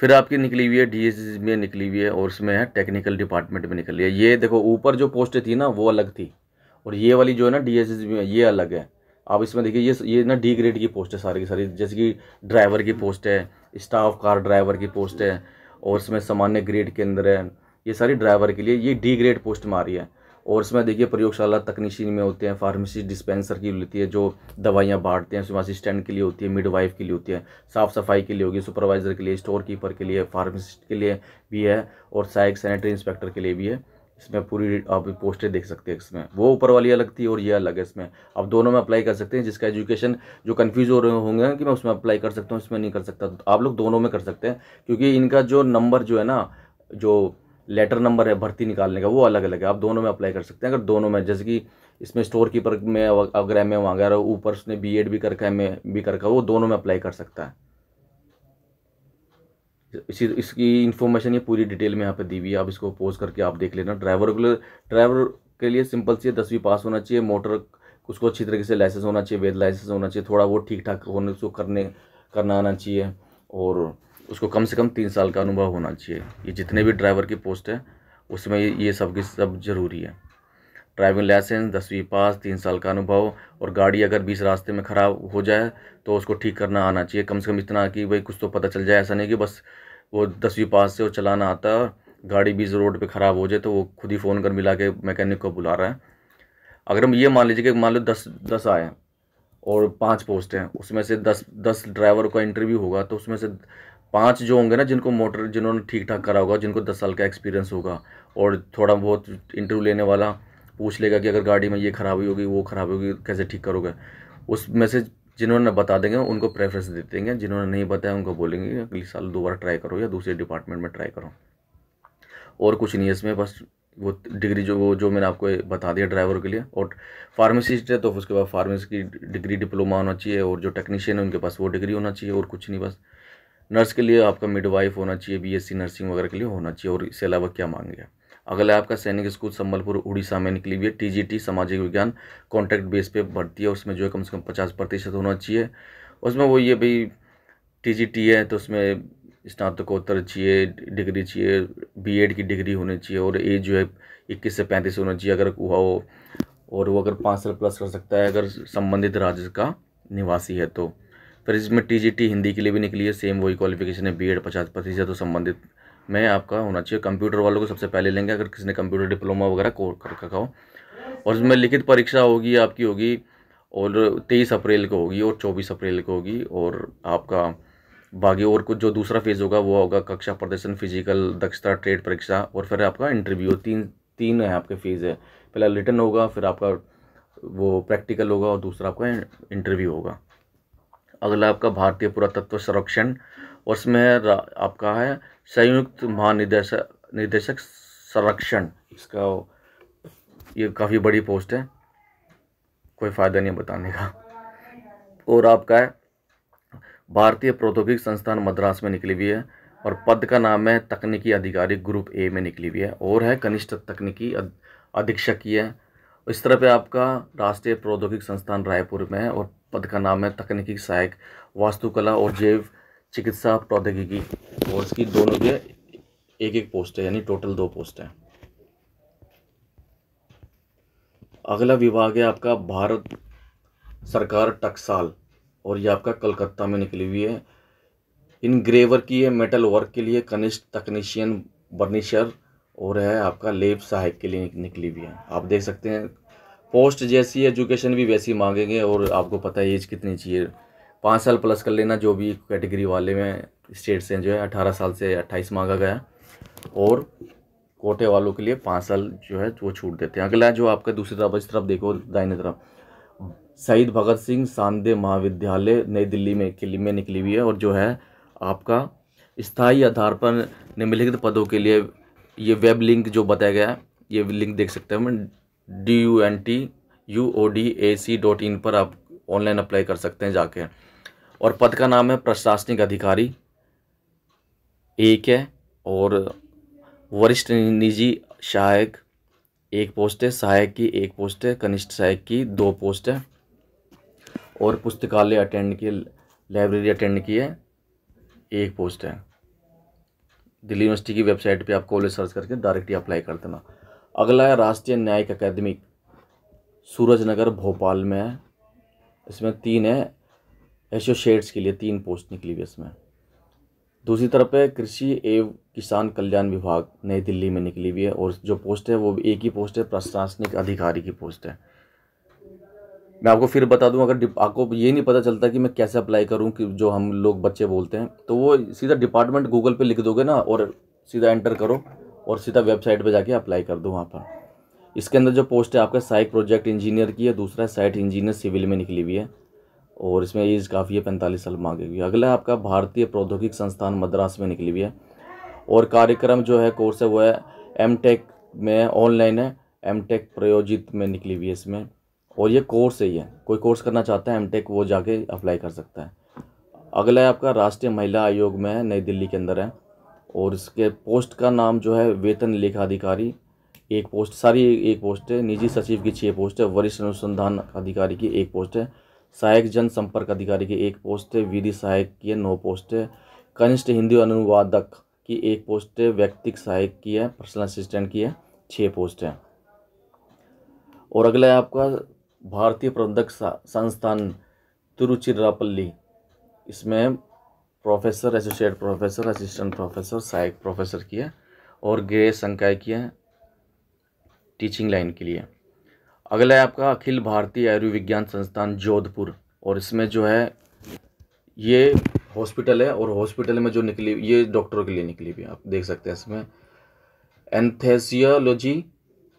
फिर आपकी निकली हुई है डी में निकली हुई है और उसमें है टेक्निकल डिपार्टमेंट में निकली है ये देखो ऊपर जो पोस्ट थी ना वो अलग थी और ये वाली जो है ना डी में ये अलग है आप इसमें देखिए ये ये ना डी ग्रेड की पोस्ट है सारी की सारी जैसे कि ड्राइवर की पोस्ट है स्टाफ कार ड्राइवर की पोस्ट है और इसमें सामान्य ग्रेड के अंदर है ये सारी ड्राइवर के लिए ये डी ग्रेड पोस्ट में आ रही है और इसमें देखिए प्रयोगशाला तकनीशियन में होते हैं फार्मेसी डिस्पेंसर की होती है जो दवाइयाँ बांटते हैं उसमें असिस्टेंट के लिए होती है मिडवाइफ के लिए होती है साफ़ सफाई के लिए होगी सुपरवाइज़र के लिए स्टोर कीपर के लिए फार्मेसिस्ट के लिए भी है और सहायक सैनिटरी इंस्पेक्टर के लिए भी है इसमें पूरी आप पोस्टें देख सकते हैं इसमें वो ऊपर वाली अलग थी और ये अलग है इसमें आप दोनों में अप्लाई कर सकते हैं जिसका एजुकेशन जो कन्फ्यूज हो रहे होंगे कि मैं उसमें अप्लाई कर सकता हूँ इसमें नहीं कर सकता तो आप लोग दोनों में कर सकते हैं क्योंकि इनका जो नंबर जो है ना जो लेटर नंबर है भर्ती निकालने का वो अलग अलग है आप दोनों में अप्लाई कर सकते हैं अगर दोनों में जैसे कि इसमें स्टोर कीपर में अगर एम ए वगैरह ऊपर उसने बी एड भी कर रखा है एम ए भी कर रखा वो दोनों में अप्लाई कर सकता है इसी इसकी इन्फॉर्मेशन ये पूरी डिटेल में यहाँ पे दी हुई है आप इसको पोज करके आप देख लेना ड्राइवर के लिए ड्राइवर के लिए सिंपल सी दसवीं पास होना चाहिए मोटर उसको अच्छी तरीके से लाइसेंस होना चाहिए वेद लाइसेंस होना चाहिए थोड़ा वो ठीक ठाक होने उसको करने करना आना चाहिए और उसको कम से कम तीन साल का अनुभव होना चाहिए ये जितने भी ड्राइवर की पोस्ट है उसमें ये सब की सब ज़रूरी है ड्राइविंग लाइसेंस दसवीं पास तीन साल का अनुभव और गाड़ी अगर बीस रास्ते में ख़राब हो जाए तो उसको ठीक करना आना चाहिए कम से कम इतना कि भाई कुछ तो पता चल जाए ऐसा नहीं कि बस वो दसवीं पास से वो चलाना आता है गाड़ी बीस रोड पे ख़राब हो जाए तो वो खुद ही फ़ोन कर मिला के मैकेनिक को बुला रहा है अगर हम ये मान लीजिए कि मान लो दस दस आए और पाँच पोस्ट हैं उसमें से दस दस ड्राइवर का इंटरव्यू होगा तो उसमें से पाँच जो होंगे ना जिनको मोटर जिन्होंने ठीक ठाक करा होगा जिनको दस साल का एक्सपीरियंस होगा और थोड़ा बहुत इंटरव्यू लेने वाला पूछ लेगा कि अगर गाड़ी में ये खराबी होगी वो खराबी होगी कैसे ठीक करोगे उस मैसेज जिन्होंने बता देंगे उनको प्रेफरेंस दे देंगे जिन्होंने नहीं बताया उनको बोलेंगे अगले साल दोबारा ट्राई करो या दूसरे डिपार्टमेंट में ट्राई करो और कुछ नहीं है इसमें बस वो डिग्री जो वो जो मैंने आपको बता दिया ड्राइवर के लिए और फार्मेसिस्ट है तो उसके बाद फार्मेसी की डिग्री डिप्लोमा होना चाहिए और जो टेक्नीशियन है उनके पास वो डिग्री होना चाहिए और कुछ नहीं बस नर्स के लिए आपका मिडवाइफ होना चाहिए बीएससी नर्सिंग वगैरह के लिए होना चाहिए और इसके अलावा क्या मांगे अगला आपका सैनिक स्कूल संबलपुर उड़ीसा में निकली हुई है टीजीटी सामाजिक विज्ञान कॉन्ट्रैक्ट बेस पे भर्ती है उसमें जो है कम से कम पचास प्रतिशत होना चाहिए उसमें वो ये भाई टीजीटी है तो उसमें स्नातकोत्तर चाहिए डिग्री चाहिए बीएड की डिग्री होनी चाहिए और एज जो है इक्कीस से पैंतीस होना चाहिए अगर हुआ हो और वो अगर पाँच साल प्लस कर सकता है अगर संबंधित राज्य का निवासी है तो फिर इसमें टी हिंदी के लिए भी निकली है सेम वही क्वालिफिकेशन है बी एड पचास प्रतिशत तो संबंधित में आपका होना चाहिए कंप्यूटर वालों को सबसे पहले लेंगे अगर किसी ने कंप्यूटर डिप्लोमा वगैरह कोर कर रखा हो और इसमें लिखित परीक्षा होगी आपकी होगी और तेईस अप्रैल को होगी और चौबीस अप्रैल को होगी और आपका बाकी और कुछ जो दूसरा फेज़ होगा वो होगा कक्षा प्रदर्शन फिजिकल दक्षता ट्रेड परीक्षा और फिर आपका इंटरव्यू तीन तीन है आपके फेज़ है पहला रिटर्न होगा फिर आपका वो प्रैक्टिकल होगा और दूसरा आपका इंटरव्यू होगा अगला आपका भारतीय पुरातत्व संरक्षण उसमें आपका है संयुक्त महानिदेशक निदेशक संरक्षण इसका ये काफ़ी बड़ी पोस्ट है कोई फ़ायदा नहीं बताने का और आपका है भारतीय प्रौद्योगिक संस्थान मद्रास में निकली हुई है और पद का नाम है तकनीकी अधिकारी ग्रुप ए में निकली हुई है और है कनिष्ठ तकनीकी अधीक्षक की है इस तरह पे आपका राष्ट्रीय प्रौद्योगिक संस्थान रायपुर में है और पद का नाम है तकनीकी सहायक वास्तुकला और जैव चिकित्सा प्रौद्योगिकी और इसकी दोनों के एक एक पोस्ट है यानी टोटल दो पोस्ट हैं अगला विभाग है आपका भारत सरकार टकसाल और ये आपका कलकत्ता में निकली हुई है इन ग्रेवर की है मेटल वर्क के लिए कनिष्ठ तकनीशियन बर्निशर और है आपका लेब सहायक के लिए निकली हुई है आप देख सकते हैं पोस्ट जैसी एजुकेशन भी वैसी मांगेंगे और आपको पता है एज कितनी चाहिए पाँच साल प्लस कर लेना जो भी कैटेगरी वाले में स्टेट से जो है अठारह साल से अट्ठाईस मांगा गया और कोटे वालों के लिए पाँच साल जो है वो छूट देते हैं अगला जो आपका दूसरी तरफ इस तरफ देखो दाहिने तरफ शहीद भगत सिंह सांदे महाविद्यालय नई दिल्ली में के लिए में निकली हुई है और जो है आपका स्थायी आधार पर निम्नलिखित पदों के लिए ये वेब लिंक जो बताया गया है ये लिंक देख सकते हैं D U N T U O D A C dot इन पर आप ऑनलाइन अप्लाई कर सकते हैं जाके और पद का नाम है प्रशासनिक अधिकारी एक है और वरिष्ठ निजी सहायक एक पोस्ट है सहायक की एक पोस्ट है कनिष्ठ सहायक की दो पोस्ट है और पुस्तकालय अटेंड की लाइब्रेरी अटेंड की है एक पोस्ट है दिल्ली यूनिवर्सिटी की वेबसाइट पे आप कॉलेज सर्च करके डायरेक्टली अप्लाई कर देना अगला है राष्ट्रीय न्यायिक अकेदमी नगर भोपाल में है इसमें तीन है एशियो शेड्स के लिए तीन पोस्ट निकली हुई इसमें दूसरी तरफ है कृषि एवं किसान कल्याण विभाग नई दिल्ली में निकली हुई है और जो पोस्ट है वो एक ही पोस्ट है प्रशासनिक अधिकारी की पोस्ट है मैं आपको फिर बता दूं अगर आपको ये नहीं पता चलता कि मैं कैसे अप्लाई करूं कि जो हम लोग बच्चे बोलते हैं तो वो सीधा डिपार्टमेंट गूगल पे लिख दोगे ना और सीधा एंटर करो और सीधा वेबसाइट पे जाके अप्लाई कर दो वहाँ पर इसके अंदर जो पोस्ट है आपका साइट प्रोजेक्ट इंजीनियर की है दूसरा साइट इंजीनियर सिविल में निकली हुई है और इसमें एज काफ़ी है पैंतालीस साल मांगी हुई अगला आपका भारतीय प्रौद्योगिक संस्थान मद्रास में निकली हुई है और कार्यक्रम जो है कोर्स है वो है एम टेक में ऑनलाइन है एम टेक प्रयोजित में निकली हुई है इसमें और ये कोर्स ही है कोई कोर्स करना चाहता है एम टेक वो जाके अप्लाई कर सकता है अगला है आपका राष्ट्रीय महिला आयोग में है नई दिल्ली के अंदर है और इसके पोस्ट का नाम जो है वेतन लेखाधिकारी एक पोस्ट सारी एक पोस्ट है निजी सचिव की छः पोस्ट है वरिष्ठ अनुसंधान अधिकारी की एक पोस्ट है सहायक जन संपर्क अधिकारी की एक पोस्ट है विधि सहायक की है नौ पोस्ट है कनिष्ठ हिंदी अनुवादक की एक पोस्ट है व्यक्तिक सहायक की है पर्सनल असिस्टेंट की है छः पोस्ट है और अगला है आपका भारतीय प्रबंधक संस्थान तिरुचिरापल्ली इसमें professor associate professor assistant professor सहायक प्रोफेसर की है और गृह संकाय की है टीचिंग लाइन के लिए अगला है आपका अखिल भारतीय आयुर्विज्ञान संस्थान जोधपुर और इसमें जो है ये हॉस्पिटल है और हॉस्पिटल में जो निकली ये डॉक्टरों के लिए निकली हुई आप देख सकते हैं इसमें एंथेसियोलॉजी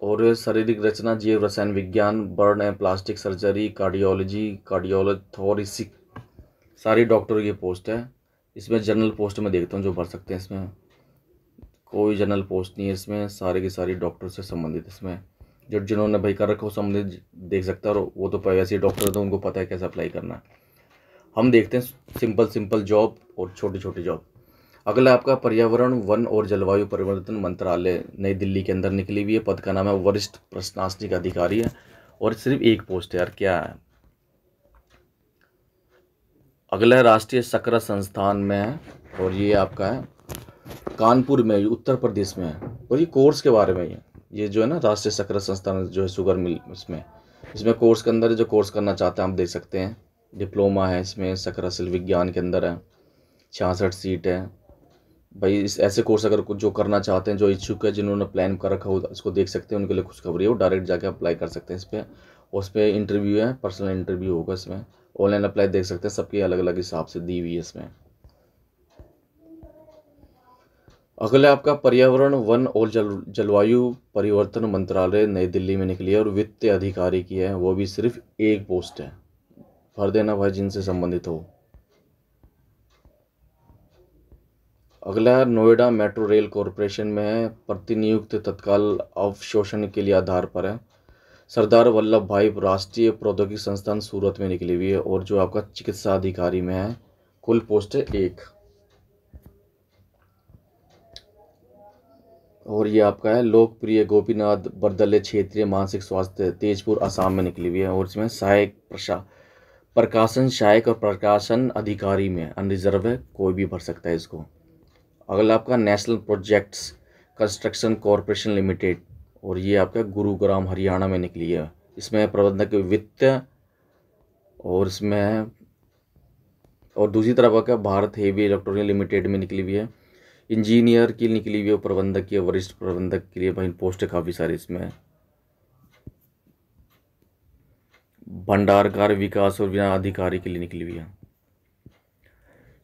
और शारीरिक रचना जीव रसायन विज्ञान burn and plastic surgery cardiology cardiothoracic सारी डॉक्टरों की पोस्ट है इसमें जनरल पोस्ट में देखता हूँ जो भर सकते हैं इसमें कोई जनरल पोस्ट नहीं है इसमें सारे के सारे डॉक्टर से संबंधित इसमें जो जिन्होंने भाई कर रखा हो सामने देख सकता है और वो तो वैसे डॉक्टर तो उनको पता है कैसे अप्लाई करना है हम देखते हैं सिंपल सिंपल जॉब और छोटी छोटी जॉब अगला आपका पर्यावरण वन और जलवायु परिवर्तन मंत्रालय नई दिल्ली के अंदर निकली हुई है पद का नाम है वरिष्ठ प्रशासनिक अधिकारी है और सिर्फ एक पोस्ट है यार क्या है अगला राष्ट्रीय सक्र संस्थान में है और ये आपका है कानपुर में उत्तर प्रदेश में है और ये कोर्स के बारे में ही है ये जो है ना राष्ट्रीय शक्कर संस्थान जो है शुगर मिल उसमें इसमें कोर्स के अंदर जो कोर्स करना चाहते हैं आप देख सकते हैं डिप्लोमा है इसमें सकरसल विज्ञान के अंदर है छियासठ सीट है भाई इस ऐसे कोर्स अगर कुछ जो करना चाहते हैं जो इच्छुक है जिन्होंने प्लान कर रखा हो उसको देख सकते हैं उनके लिए खबर है वो डायरेक्ट जाके अप्लाई कर सकते हैं इस पर उस पर इंटरव्यू है पर्सनल इंटरव्यू होगा इसमें ऑनलाइन अप्लाई देख सकते हैं सबकी अलग अलग हिसाब से दी हुई है इसमें अगला आपका पर्यावरण वन और जल जलवायु परिवर्तन मंत्रालय नई दिल्ली में निकली है और वित्त अधिकारी की है वो भी सिर्फ एक पोस्ट है भर देना भाई जिनसे संबंधित हो अगला नोएडा मेट्रो रेल कॉरपोरेशन में है प्रतिनियुक्त तत्काल अवशोषण के लिए आधार पर है सरदार वल्लभ भाई राष्ट्रीय प्रौद्योगिकी संस्थान सूरत में निकली हुई है और जो आपका चिकित्सा अधिकारी में है कुल पोस्ट है एक और ये आपका है लोकप्रिय गोपीनाथ बरदले क्षेत्रीय मानसिक स्वास्थ्य तेजपुर आसाम में निकली हुई है और इसमें सहायक प्रशा प्रकाशन सहायक और प्रकाशन अधिकारी में अनरिजर्व है कोई भी भर सकता है इसको अगला आपका national projects construction corporation limited और ये आपका गुरुग्राम हरियाणा में निकली है इसमें प्रबंधक वित्त और इसमें और दूसरी तरफ आपका भारत हेवी इलेक्ट्रॉनिक लिमिटेड में निकली हुई है इंजीनियर की निकली हुई है प्रबंधक की वरिष्ठ प्रबंधक के लिए भाई पोस्ट है काफ़ी सारी इसमें भंडार कार्य विकास और बिना अधिकारी के लिए निकली हुई है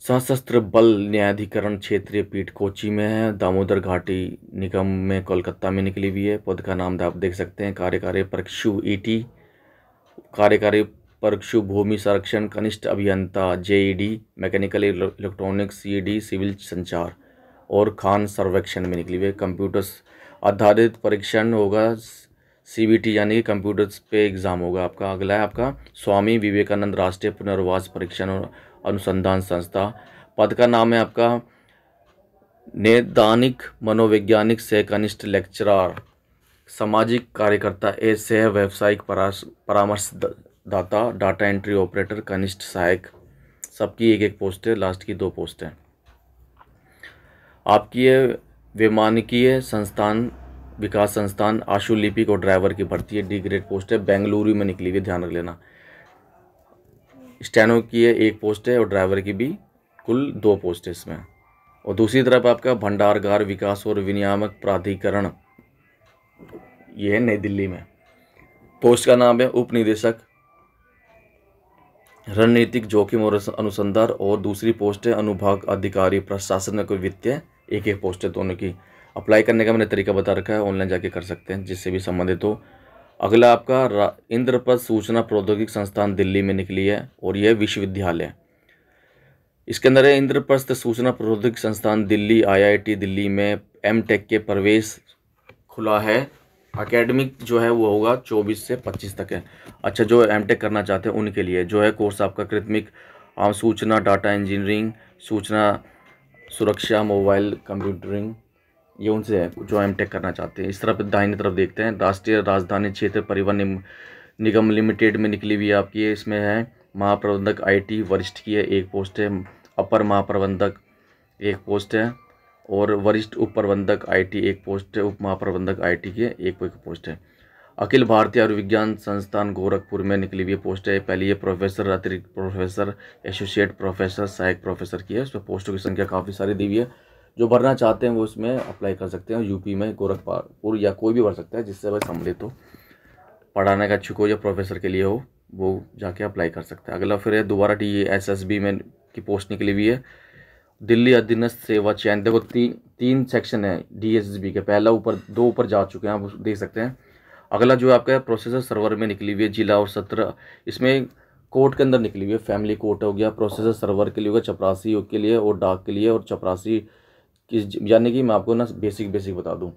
सशस्त्र बल न्यायाधिकरण क्षेत्रीय पीठ कोची में है दामोदर घाटी निगम में कोलकाता में निकली हुई है पद का नाम तो आप देख सकते हैं कार्यकारी परक्षु ईटी कार्यकारी परक्षु भूमि संरक्षण कनिष्ठ अभियंता JED mechanical electronics CED civil संचार और खान सर्वेक्षण में निकली हुई कंप्यूटर्स आधारित परीक्षण होगा सीबीटी यानी कि कंप्यूटर्स पे एग्ज़ाम होगा आपका अगला है आपका स्वामी विवेकानंद राष्ट्रीय पुनर्वास परीक्षण और अनुसंधान संस्था पद का नाम है आपका नैदानिक मनोवैज्ञानिक सहकनिष्ठ लेक्चरार सामाजिक कार्यकर्ता ए सह व्यावसायिक परामर्शदाता डाटा एंट्री ऑपरेटर कनिष्ठ सहायक सबकी एक एक पोस्ट है लास्ट की दो पोस्ट हैं आपकी है वैमानिकीय संस्थान विकास संस्थान आशु लिपिक और ड्राइवर की भर्ती है डी ग्रेड पोस्ट है बेंगलुरु में निकली हुई ध्यान रख लेना स्टैनो की है एक पोस्ट है और ड्राइवर की भी कुल दो पोस्ट है इसमें और दूसरी तरफ आपका भंडारगार विकास और विनियामक प्राधिकरण ये है नई दिल्ली में पोस्ट का नाम है उपनिदेशक रणनीतिक जोखिम और अनुसंधान और दूसरी पोस्ट है अनुभाग अधिकारी प्रशासनिक वित्तीय एक एक पोस्ट है दोनों की अप्लाई करने का मैंने तरीका बता रखा है ऑनलाइन जाके कर सकते हैं जिससे भी संबंधित हो अगला आपका इंद्रपद सूचना प्रौद्योगिक संस्थान दिल्ली में निकली है और यह विश्वविद्यालय इसके अंदर है इंद्रप्रस्थ सूचना प्रौद्योगिक संस्थान दिल्ली आईआईटी दिल्ली में एम टेक के प्रवेश खुला है अकेडमिक जो है वो होगा 24 से 25 तक है अच्छा जो एम टेक करना चाहते हैं उनके लिए जो है कोर्स आपका कृत्रिमिक आम सूचना डाटा इंजीनियरिंग सूचना सुरक्षा मोबाइल कंप्यूटरिंग ये उनसे है जो एम टेक करना चाहते हैं इस तरफ दाहिनी तरफ देखते हैं राष्ट्रीय राजधानी क्षेत्र परिवहन निगम लिमिटेड में निकली हुई आपकी है इसमें है महाप्रबंधक आईटी वरिष्ठ की है एक पोस्ट है अपर महाप्रबंधक एक पोस्ट है और वरिष्ठ उप प्रबंधक आई एक पोस्ट है उप महाप्रबंधक आईटी के एक पोस्ट है अखिल भारतीय आयुर्विज्ञान संस्थान गोरखपुर में निकली हुई पोस्ट है पहली ये प्रोफेसर अतिरिक्त प्रोफेसर एसोसिएट प्रोफेसर सहायक प्रोफेसर की है उसमें पोस्टों की संख्या काफ़ी सारी दी हुई है जो भरना चाहते हैं वो इसमें अप्लाई कर सकते हैं यूपी में गोरखपुर या कोई भी भर सकता है जिससे वह सम्मिलित हो पढ़ाने का इच्छुक हो या प्रोफेसर के लिए हो वो जाके अप्लाई कर सकते हैं अगला फिर है दोबारा टी एस एस बी में की पोस्ट निकली हुई है दिल्ली अधीनस्थ सेवा चयन देखो ती, तीन सेक्शन है डी एस एस बी के पहला ऊपर दो ऊपर जा चुके हैं आप देख सकते हैं अगला जो आपका प्रोसेसर सर्वर में निकली हुई है जिला और सत्र इसमें कोर्ट के अंदर निकली हुई है फैमिली कोर्ट हो गया प्रोसेसर सर्वर के लिए होगा चपरासी के लिए और डाक के लिए और चपरासी की यानी कि मैं आपको ना बेसिक बेसिक बता दूँ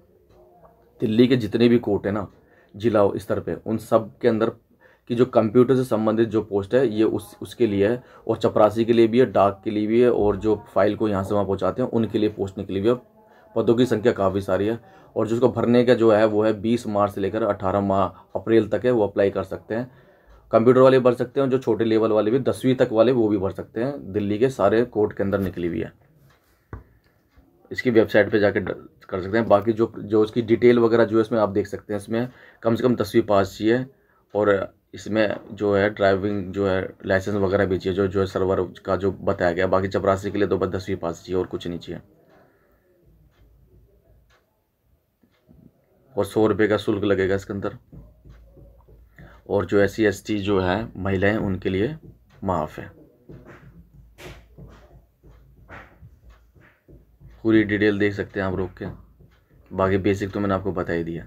दिल्ली के जितने भी कोर्ट है ना जिला स्तर पर उन सब के अंदर कि जो कंप्यूटर से संबंधित जो पोस्ट है ये उस उसके लिए है और चपरासी के लिए भी है डाक के लिए भी है और जो फाइल को यहाँ से वहाँ पहुँचाते हैं उनके लिए पोस्ट निकली हुई है पदों की संख्या काफ़ी सारी है और जिसको भरने का जो है वो है बीस मार्च से लेकर अट्ठारह माह अप्रैल तक है वो अप्लाई कर सकते हैं कंप्यूटर वाले भर सकते हैं जो छोटे लेवल वाले भी दसवीं तक वाले वो भी भर सकते हैं दिल्ली के सारे कोर्ट के अंदर निकली हुई है इसकी वेबसाइट पे जाके कर सकते हैं बाकी जो जो उसकी डिटेल वगैरह जो है इसमें आप देख सकते हैं इसमें कम से कम दसवीं पास चाहिए और इसमें जो है ड्राइविंग जो है लाइसेंस वगैरह भी चाहिए जो जो है सर्वर का जो बताया गया बाकी चपरासी के लिए तो बस दसवीं पास चाहिए और कुछ नहीं चाहिए और सौ रुपये का शुल्क लगेगा इसके अंदर और जो एस सी जो है महिलाएं उनके लिए माफ़ है पूरी डिटेल देख सकते हैं आप रोक के बाकी बेसिक तो मैंने आपको बता ही दिया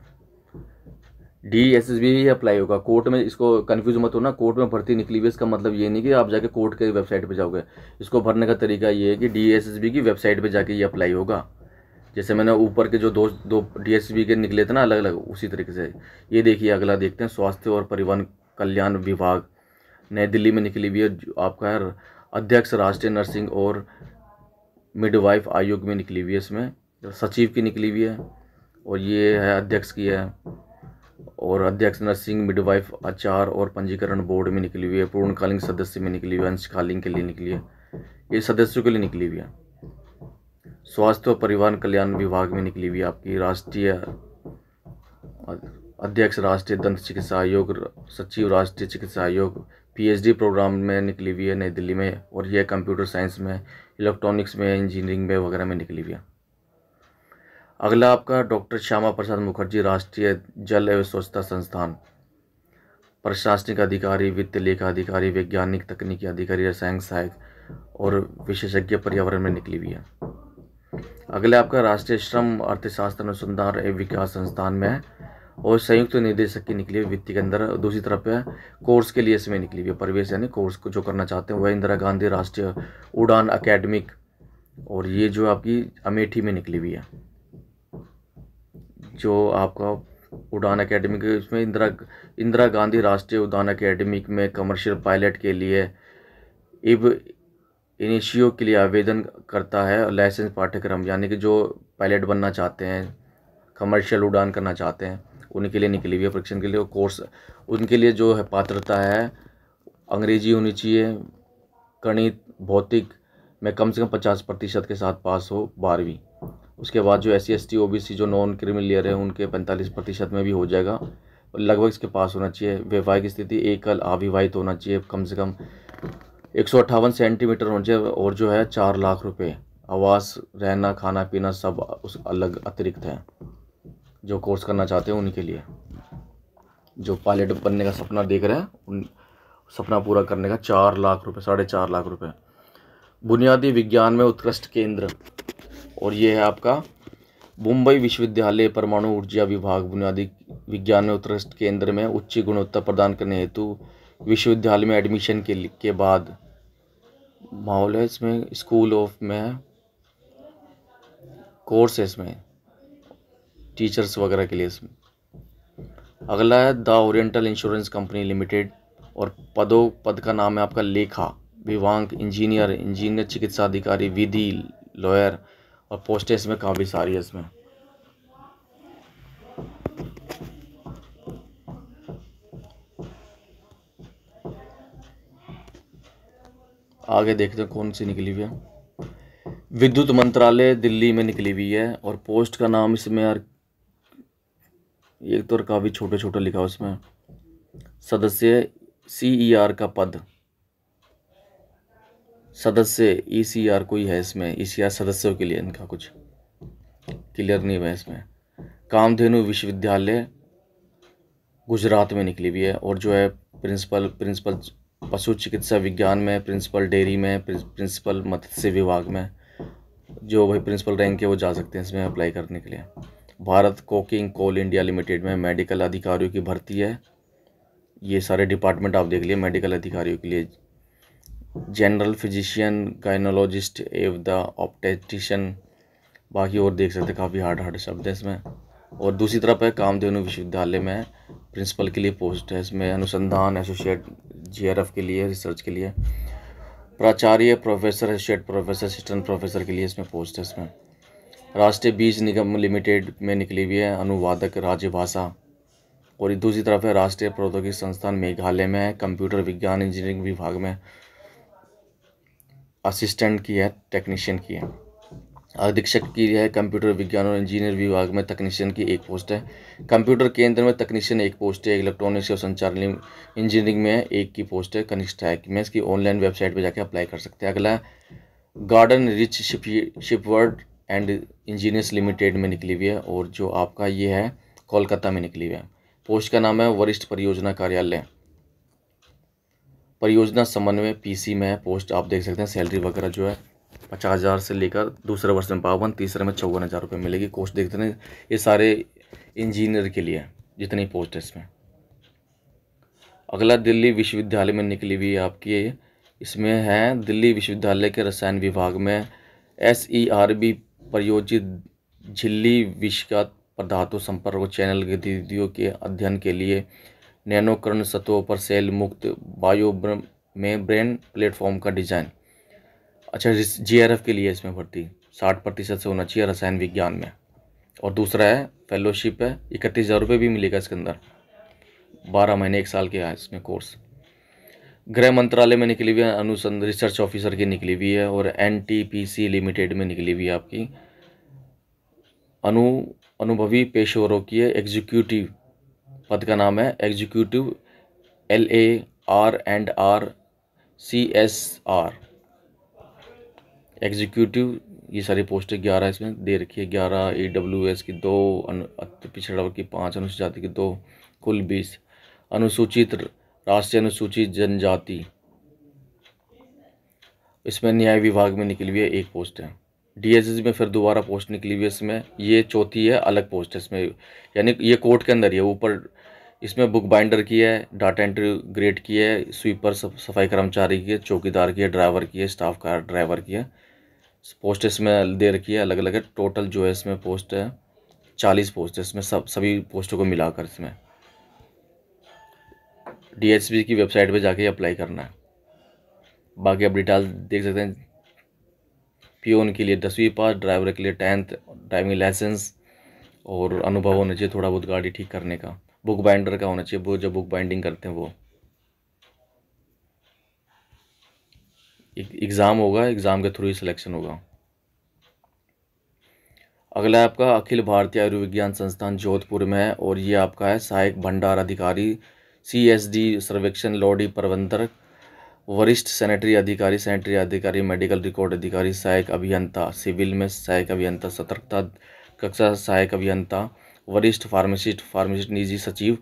डी एस एस बी ही अप्लाई होगा कोर्ट में इसको कन्फ्यूज मत हो ना कोर्ट में भर्ती निकली हुई इसका मतलब ये नहीं कि आप जाके कोर्ट के वेबसाइट पे जाओगे इसको भरने का तरीका ये है कि डी एस एस बी की वेबसाइट पे जाके ये अप्लाई होगा जैसे मैंने ऊपर के जो दो दो डीएसबी के निकले थे ना अलग अलग उसी तरीके से ये देखिए अगला देखते हैं स्वास्थ्य और परिवहन कल्याण विभाग नई दिल्ली में निकली हुई है आपका है अध्यक्ष राष्ट्रीय नर्सिंग और मिडवाइफ आयोग में निकली हुई है इसमें सचिव की निकली हुई है और ये है अध्यक्ष की है और अध्यक्ष नर्सिंग मिडवाइफ आचार और पंजीकरण बोर्ड में निकली हुई है पूर्णकालीन सदस्य में निकली हुई है अंशकालीन के लिए निकली है ये सदस्यों के लिए निकली हुई है स्वास्थ्य और परिवार कल्याण विभाग में निकली हुई आपकी राष्ट्रीय अध्यक्ष राष्ट्रीय दंत चिकित्सा आयोग सचिव राष्ट्रीय चिकित्सा आयोग पीएचडी प्रोग्राम में निकली हुई है नई दिल्ली में और यह कंप्यूटर साइंस में इलेक्ट्रॉनिक्स में इंजीनियरिंग में वगैरह में निकली हुई है अगला आपका डॉक्टर श्यामा प्रसाद मुखर्जी राष्ट्रीय जल एवं स्वच्छता संस्थान प्रशासनिक अधिकारी वित्त लेखा अधिकारी वैज्ञानिक तकनीकी अधिकारी रसायन सहायक और विशेषज्ञ पर्यावरण में निकली हुई है अगले आपका राष्ट्रीय श्रम अर्थशास्त्र अनुसंधान एवं विकास संस्थान में है और संयुक्त निदेशक की निकली हुई वित्तीय के अंदर दूसरी तरफ है कोर्स के लिए इसमें निकली हुई है परिवेश यानी कोर्स को जो करना चाहते हैं वह इंदिरा गांधी राष्ट्रीय उड़ान अकेडमिक और ये जो आपकी अमेठी में निकली हुई है जो आपका उड़ान अकेडमी के उसमें इंदिरा इंदिरा गांधी राष्ट्रीय उड़ान अकेडमी में कमर्शियल पायलट के लिए इब इनिशियो के लिए आवेदन करता है लाइसेंस पाठ्यक्रम यानी कि जो पायलट बनना चाहते हैं कमर्शियल उड़ान करना चाहते हैं उनके लिए निकली हुई है परीक्षण के लिए कोर्स उनके लिए जो है पात्रता है अंग्रेजी होनी चाहिए गणित भौतिक में कम से कम पचास प्रतिशत के साथ पास हो बारहवीं उसके बाद जो S C S T O B C जो नॉन क्रिमिनल क्रिमिलियर है उनके पैंतालीस प्रतिशत में भी हो जाएगा लगभग इसके पास होना चाहिए वैवाहिक स्थिति एकल अविवाहित होना चाहिए कम से कम एक सौ अट्ठावन सेंटीमीटर होना और जो है चार लाख रुपए आवास रहना खाना पीना सब उस अलग अतिरिक्त है जो कोर्स करना चाहते हैं उनके लिए जो पायलट बनने का सपना देख रहे हैं उन सपना पूरा करने का चार लाख रुपए साढ़े चार लाख रुपए बुनियादी विज्ञान में उत्कृष्ट केंद्र और ये है आपका मुंबई विश्वविद्यालय परमाणु ऊर्जा विभाग बुनियादी विज्ञान में उत्कृष्ट केंद्र में उच्च गुणवत्ता प्रदान करने हेतु विश्वविद्यालय में एडमिशन के के बाद माहौल है इसमें स्कूल ऑफ में कोर्स है इसमें टीचर्स वगैरह के लिए इसमें अगला है the oriental insurance company limited और पदों पद का नाम है आपका लेखा विवांग इंजीनियर इंजीनियर चिकित्सा अधिकारी विधि लॉयर और पोस्टें इसमें काफ़ी सारी है इसमें आगे देखते हैं कौन सी निकली हुई है विद्युत मंत्रालय दिल्ली में निकली हुई है और पोस्ट का नाम इसमें यार एक तो काफ़ी छोटे छोटे लिखा उसमें सदस्य सी ई आर का पद सदस्य ई सी आर कोई है इसमें ई सी आर सदस्यों के लिए इनका कुछ क्लियर नहीं हुआ इसमें कामधेनु विश्वविद्यालय गुजरात में निकली हुई है और जो है प्रिंसिपल प्रिंसिपल पशु चिकित्सा विज्ञान में प्रिंसिपल डेयरी में प्रिंसिपल मत्स्य विभाग में जो भाई प्रिंसिपल रैंक के वो जा सकते हैं इसमें अप्लाई करने के लिए Bharat coking coal India limited में मेडिकल अधिकारियों की भर्ती है ये सारे डिपार्टमेंट आप देख लिए मेडिकल अधिकारियों के लिए जनरल फिजिशियन गाइनोलॉजिस्ट एव द ऑप्टेटिशन बाकी और देख सकते काफ़ी हार्ड हार्ड शब्द हैं इसमें और दूसरी तरफ है कामधेनु विश्वविद्यालय में प्रिंसिपल के लिए पोस्ट है इसमें अनुसंधान एसोसिएट जीआरएफ के लिए रिसर्च के लिए प्राचार्य professor associate professor assistant professor के लिए इसमें पोस्ट है इसमें राष्ट्रीय बीज निगम लिमिटेड में निकली हुई है अनुवादक राज्य भाषा और दूसरी तरफ है राष्ट्रीय प्रौद्योगिकी संस्थान मेघालय में है कंप्यूटर विज्ञान इंजीनियरिंग विभाग में असिस्टेंट की है टेक्नीशियन की है अधीक्षक की है कंप्यूटर विज्ञान और इंजीनियर विभाग में तकनीशियन की एक पोस्ट है कंप्यूटर केंद्र में तकनीशियन एक पोस्ट है इलेक्ट्रॉनिक्स और संचार इंजीनियरिंग में एक की पोस्ट है कनिष्ठ है में इसकी ऑनलाइन वेबसाइट पर जाकर अप्लाई कर सकते हैं अगला garden reach ship shipyard and engineers limited में निकली हुई है और जो आपका ये है कोलकाता में निकली हुई है पोस्ट का नाम है वरिष्ठ परियोजना कार्यालय परियोजना समन्वय पीसी में है पोस्ट आप देख सकते हैं सैलरी वगैरह जो है पचास हज़ार से लेकर दूसरे वर्ष में बावन तीसरे में चौवन हज़ार रुपये मिलेगी कोस्ट देखते हैं ये सारे इंजीनियर के लिए जितनी पोस्ट है इसमें अगला दिल्ली विश्वविद्यालय में निकली हुई आपकी इसमें है दिल्ली विश्वविद्यालय के रसायन विभाग में एस ई आर बी परियोजित झिल्ली विषगत पदार्थों संपर्क चैनल गतिविधियों के अध्ययन के लिए नैनोकरण सतहों पर सेल मुक्त बायो में ब्रेन प्लेटफॉर्म का डिज़ाइन अच्छा जी आर एफ के लिए इसमें भर्ती साठ प्रतिशत से होना चाहिए रसायन विज्ञान में और दूसरा है फेलोशिप है इकतीस हज़ार रुपये भी मिलेगा इसके अंदर बारह महीने एक साल के है इसमें कोर्स गृह मंत्रालय में निकली हुई है अनुसंध रिसर्च ऑफिसर की निकली हुई है और एन लिमिटेड में निकली हुई है आपकी अनु अनुभवी पेशेवरों की है एग्जीक्यूटिव पद का नाम है executive L A R and R C S R executive ये सारी पोस्टें ग्यारह इसमें दे रखी है ग्यारह ई डब्ल्यू एस की दो पिछड़ा वर्ग की पाँच अनुसूचित जाति की दो कुल बीस अनुसूचित राष्ट्रीय अनुसूचित जनजाति इसमें न्याय विभाग में निकली हुई है एक पोस्ट है डी में फिर दोबारा पोस्ट निकली हुई है इसमें ये चौथी है अलग पोस्ट है इसमें यानी ये कोर्ट के अंदर ही है ऊपर इसमें बुक बाइंडर की है डाटा एंट्री ग्रेड की है स्वीपर सफाई कर्मचारी की है चौकीदार की है ड्राइवर की है स्टाफ कार ड्राइवर की है पोस्ट इसमें दे रखी है अलग अलग है टोटल जो है इसमें पोस्ट है चालीस पोस्ट है इसमें सब सभी पोस्टों को मिलाकर इसमें डीएचबी की वेबसाइट पे जाके अप्लाई करना है बाकी आप डिटेल देख सकते हैं पीओन के लिए दसवीं पास ड्राइवर के लिए टेंथ ड्राइविंग लाइसेंस और अनुभव होना चाहिए थोड़ा बहुत गाड़ी ठीक करने का बुक बाइंडर का होना चाहिए वो जो बुक बाइंडिंग करते हैं वो एग्ज़ाम होगा एग्ज़ाम के थ्रू ही सिलेक्शन होगा अगला है आपका अखिल भारतीय आयुर्विज्ञान संस्थान जोधपुर में है और ये आपका है सहायक भंडार अधिकारी सी एस डी सर्वेक्षण लॉडी प्रबंधक वरिष्ठ सैनिटरी अधिकारी सैनिटरी अधिकारी मेडिकल रिकॉर्ड अधिकारी सहायक अभियंता सिविल में सहायक अभियंता सतर्कता कक्षा सहायक अभियंता वरिष्ठ फार्मासिस्ट फार्मासिस्ट निजी सचिव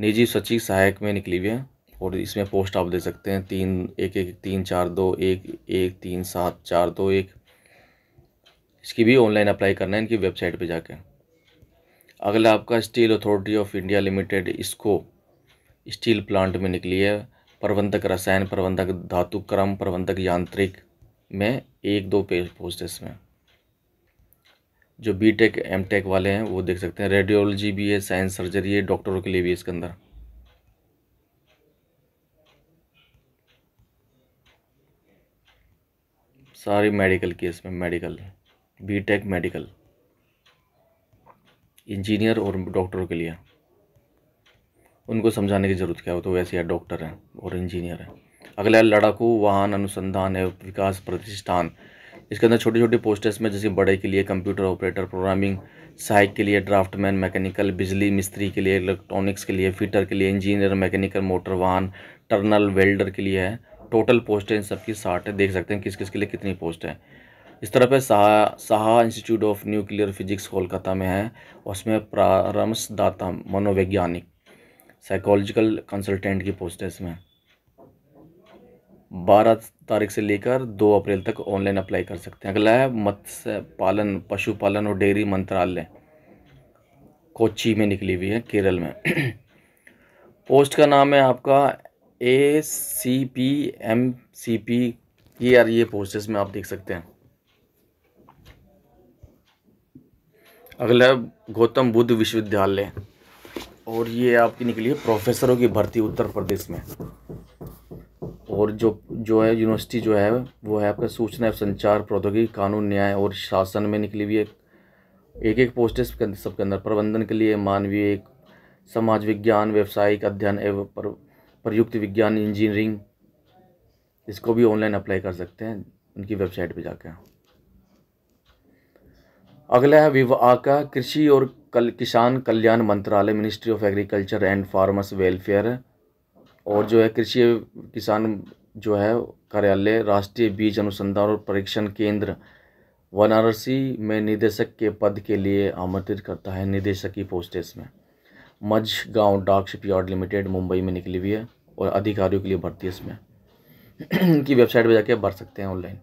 निजी सचिव सहायक में निकली हुई है और इसमें पोस्ट आप दे सकते हैं तीन एक एक तीन चार दो एक एक तीन सात चार दो एक इसकी भी ऑनलाइन अप्लाई करना है इनकी वेबसाइट पे जाके अगला आपका steel authority of India limited इसको स्टील प्लांट में निकली है प्रबंधक रसायन प्रबंधक धातु क्रम प्रबंधक यांत्रिक में एक दो पेज पोस्ट है इसमें जो बी टेक एम टेक वाले हैं वो देख सकते हैं रेडियोलॉजी भी है साइंस सर्जरी है डॉक्टरों के लिए भी इसके अंदर सारी मेडिकल की इसमें medical B tech medical engineer और डॉक्टरों के लिए उनको समझाने की ज़रूरत क्या हो तो वैसे यार डॉक्टर हैं और इंजीनियर हैं अगला है लड़ाकू वाहन अनुसंधान है विकास प्रतिष्ठान इसके अंदर छोटी छोटी पोस्टर्स में जैसे बड़े के लिए कंप्यूटर ऑपरेटर प्रोग्रामिंग सहायक के लिए ड्राफ्टमैन मैकेनिकल बिजली मिस्त्री के लिए इलेक्ट्रॉनिक्स के लिए फिटर के लिए इंजीनियर मैकेनिकल मोटर वाहन टर्नल वेल्डर के लिए है टोटल पोस्ट है इन सबकी साठ है देख सकते हैं किस किस के लिए कितनी पोस्ट है इस तरह पे Saha Saha institute of nuclear physics Kolkata में है उसमें परामर्शदाता मनोवैज्ञानिक साइकोलॉजिकल कंसल्टेंट की पोस्ट है इसमें बारह तारीख से लेकर दो अप्रैल तक ऑनलाइन अप्लाई कर सकते हैं अगला है मत्स्य पालन पशुपालन और डेयरी मंत्रालय कोची में निकली हुई है केरल में पोस्ट का नाम है आपका A C P M C P ये यार ये पोस्टर्स में आप देख सकते हैं अगला गौतम बुद्ध विश्वविद्यालय और ये आपकी निकली है प्रोफेसरों की भर्ती उत्तर प्रदेश में और जो जो है यूनिवर्सिटी जो है वो है आपका सूचना एवं संचार प्रौद्योगिकी कानून न्याय और शासन में निकली हुई है एक एक पोस्ट सबके अंदर प्रबंधन के लिए मानवीय समाज विज्ञान व्यावसायिक अध्ययन एवं प्रयुक्त विज्ञान इंजीनियरिंग इसको भी ऑनलाइन अप्लाई कर सकते हैं उनकी वेबसाइट पे जाकर अगला है विवाका कृषि और कल किसान कल्याण मंत्रालय ministry of agriculture and farmers welfare और जो है कृषि किसान जो है कार्यालय राष्ट्रीय बीज अनुसंधान और परीक्षण केंद्र वाराणसी में निदेशक के पद के लिए आमंत्रित करता है निदेशक की पोस्टेस में मझ गांव डाक शिपयार्ड लिमिटेड मुंबई में निकली हुई है और अधिकारियों के लिए भर्ती है इसमें इनकी वेबसाइट पर जाके भर सकते हैं ऑनलाइन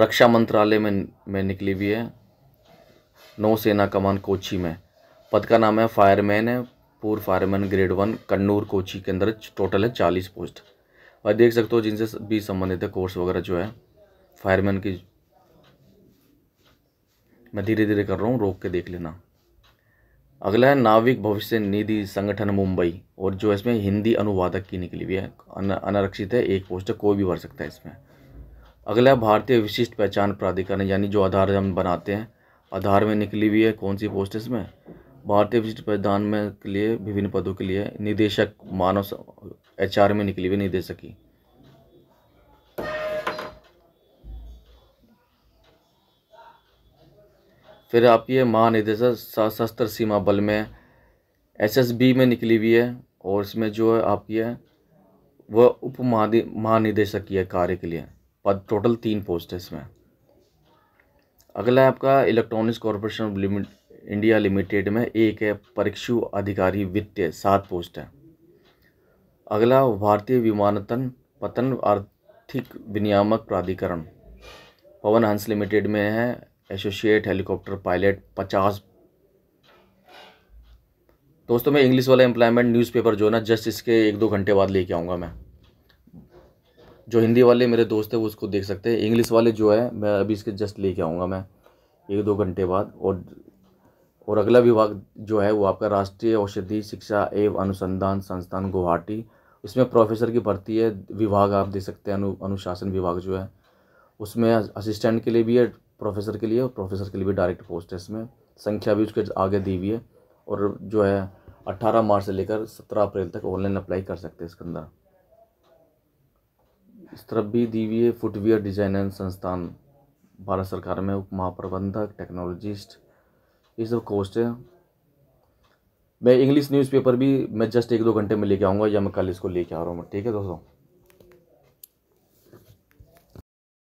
रक्षा मंत्रालय में में निकली हुई है नौसेना कमान कोची में पद का नाम है फायरमैन है पूर्व fireman grade one Kannur Kochi के अंदर टोटल है चालीस पोस्ट भाई देख सकते हो जिनसे भी संबंधित है कोर्स वगैरह जो है फायरमैन की मैं धीरे धीरे कर रहा हूँ रोक के देख लेना अगला है नाविक भविष्य निधि संगठन मुंबई और जो इसमें हिंदी अनुवादक की निकली हुई है अनारक्षित है एक पोस्ट है कोई भी भर सकता है इसमें अगला है भारतीय विशिष्ट पहचान प्राधिकरण यानी जो आधार हम बनाते हैं आधार में निकली हुई है कौन सी पोस्ट इसमें भारतीय विशिष्ट पहचान में के लिए विभिन्न पदों के लिए निदेशक मानव एच में निकली हुई निदेशक की फिर आप ये महानिदेशक सशस्त्र सीमा बल में एसएसबी में निकली हुई है और इसमें जो है आपकी है वह उप महानिदेशक की है कार्य के लिए पद टोटल तीन पोस्ट है इसमें अगला है आपका electronics corporation of limit India limited में एक है परीक्षु अधिकारी वित्तीय सात पोस्ट है अगला भारतीय विमानतन पतन आर्थिक विनियामक प्राधिकरण पवन हंस लिमिटेड में है एसोसिएट हेलीकॉप्टर पायलट पचास दोस्तों मैं इंग्लिश वाला एम्प्लॉयमेंट न्यूज़पेपर जो है ना जस्ट इसके एक दो घंटे बाद लेके आऊँगा मैं जो हिंदी वाले मेरे दोस्त हैं वो उसको देख सकते हैं इंग्लिश वाले जो है मैं अभी इसके जस्ट लेके आऊँगा मैं एक दो घंटे बाद और और अगला विभाग जो है वो आपका राष्ट्रीय औषधि शिक्षा एवं अनुसंधान संस्थान गुवाहाटी इसमें प्रोफेसर की भर्ती है विभाग आप देख सकते हैं अनु अनुशासन विभाग जो है उसमें असिस्टेंट के लिए भी है प्रोफेसर के लिए और प्रोफेसर के लिए भी डायरेक्ट पोस्ट है इसमें संख्या भी उसके आगे दी हुई है और जो है अट्ठारह मार्च से लेकर सत्रह अप्रैल तक ऑनलाइन अप्लाई कर सकते हैं इसके अंदर इस तरफ भी दी हुई है फुटवेयर डिजाइनर संस्थान भारत सरकार में उप महाप्रबंधक टेक्नोलॉजिस्ट ये सब कोर्स है मैं इंग्लिश न्यूज़पेपर भी मैं जस्ट एक दो घंटे में लेके आऊँगा या मैं कल इसको लेके आ रहा हूँ ठीक है दोस्तों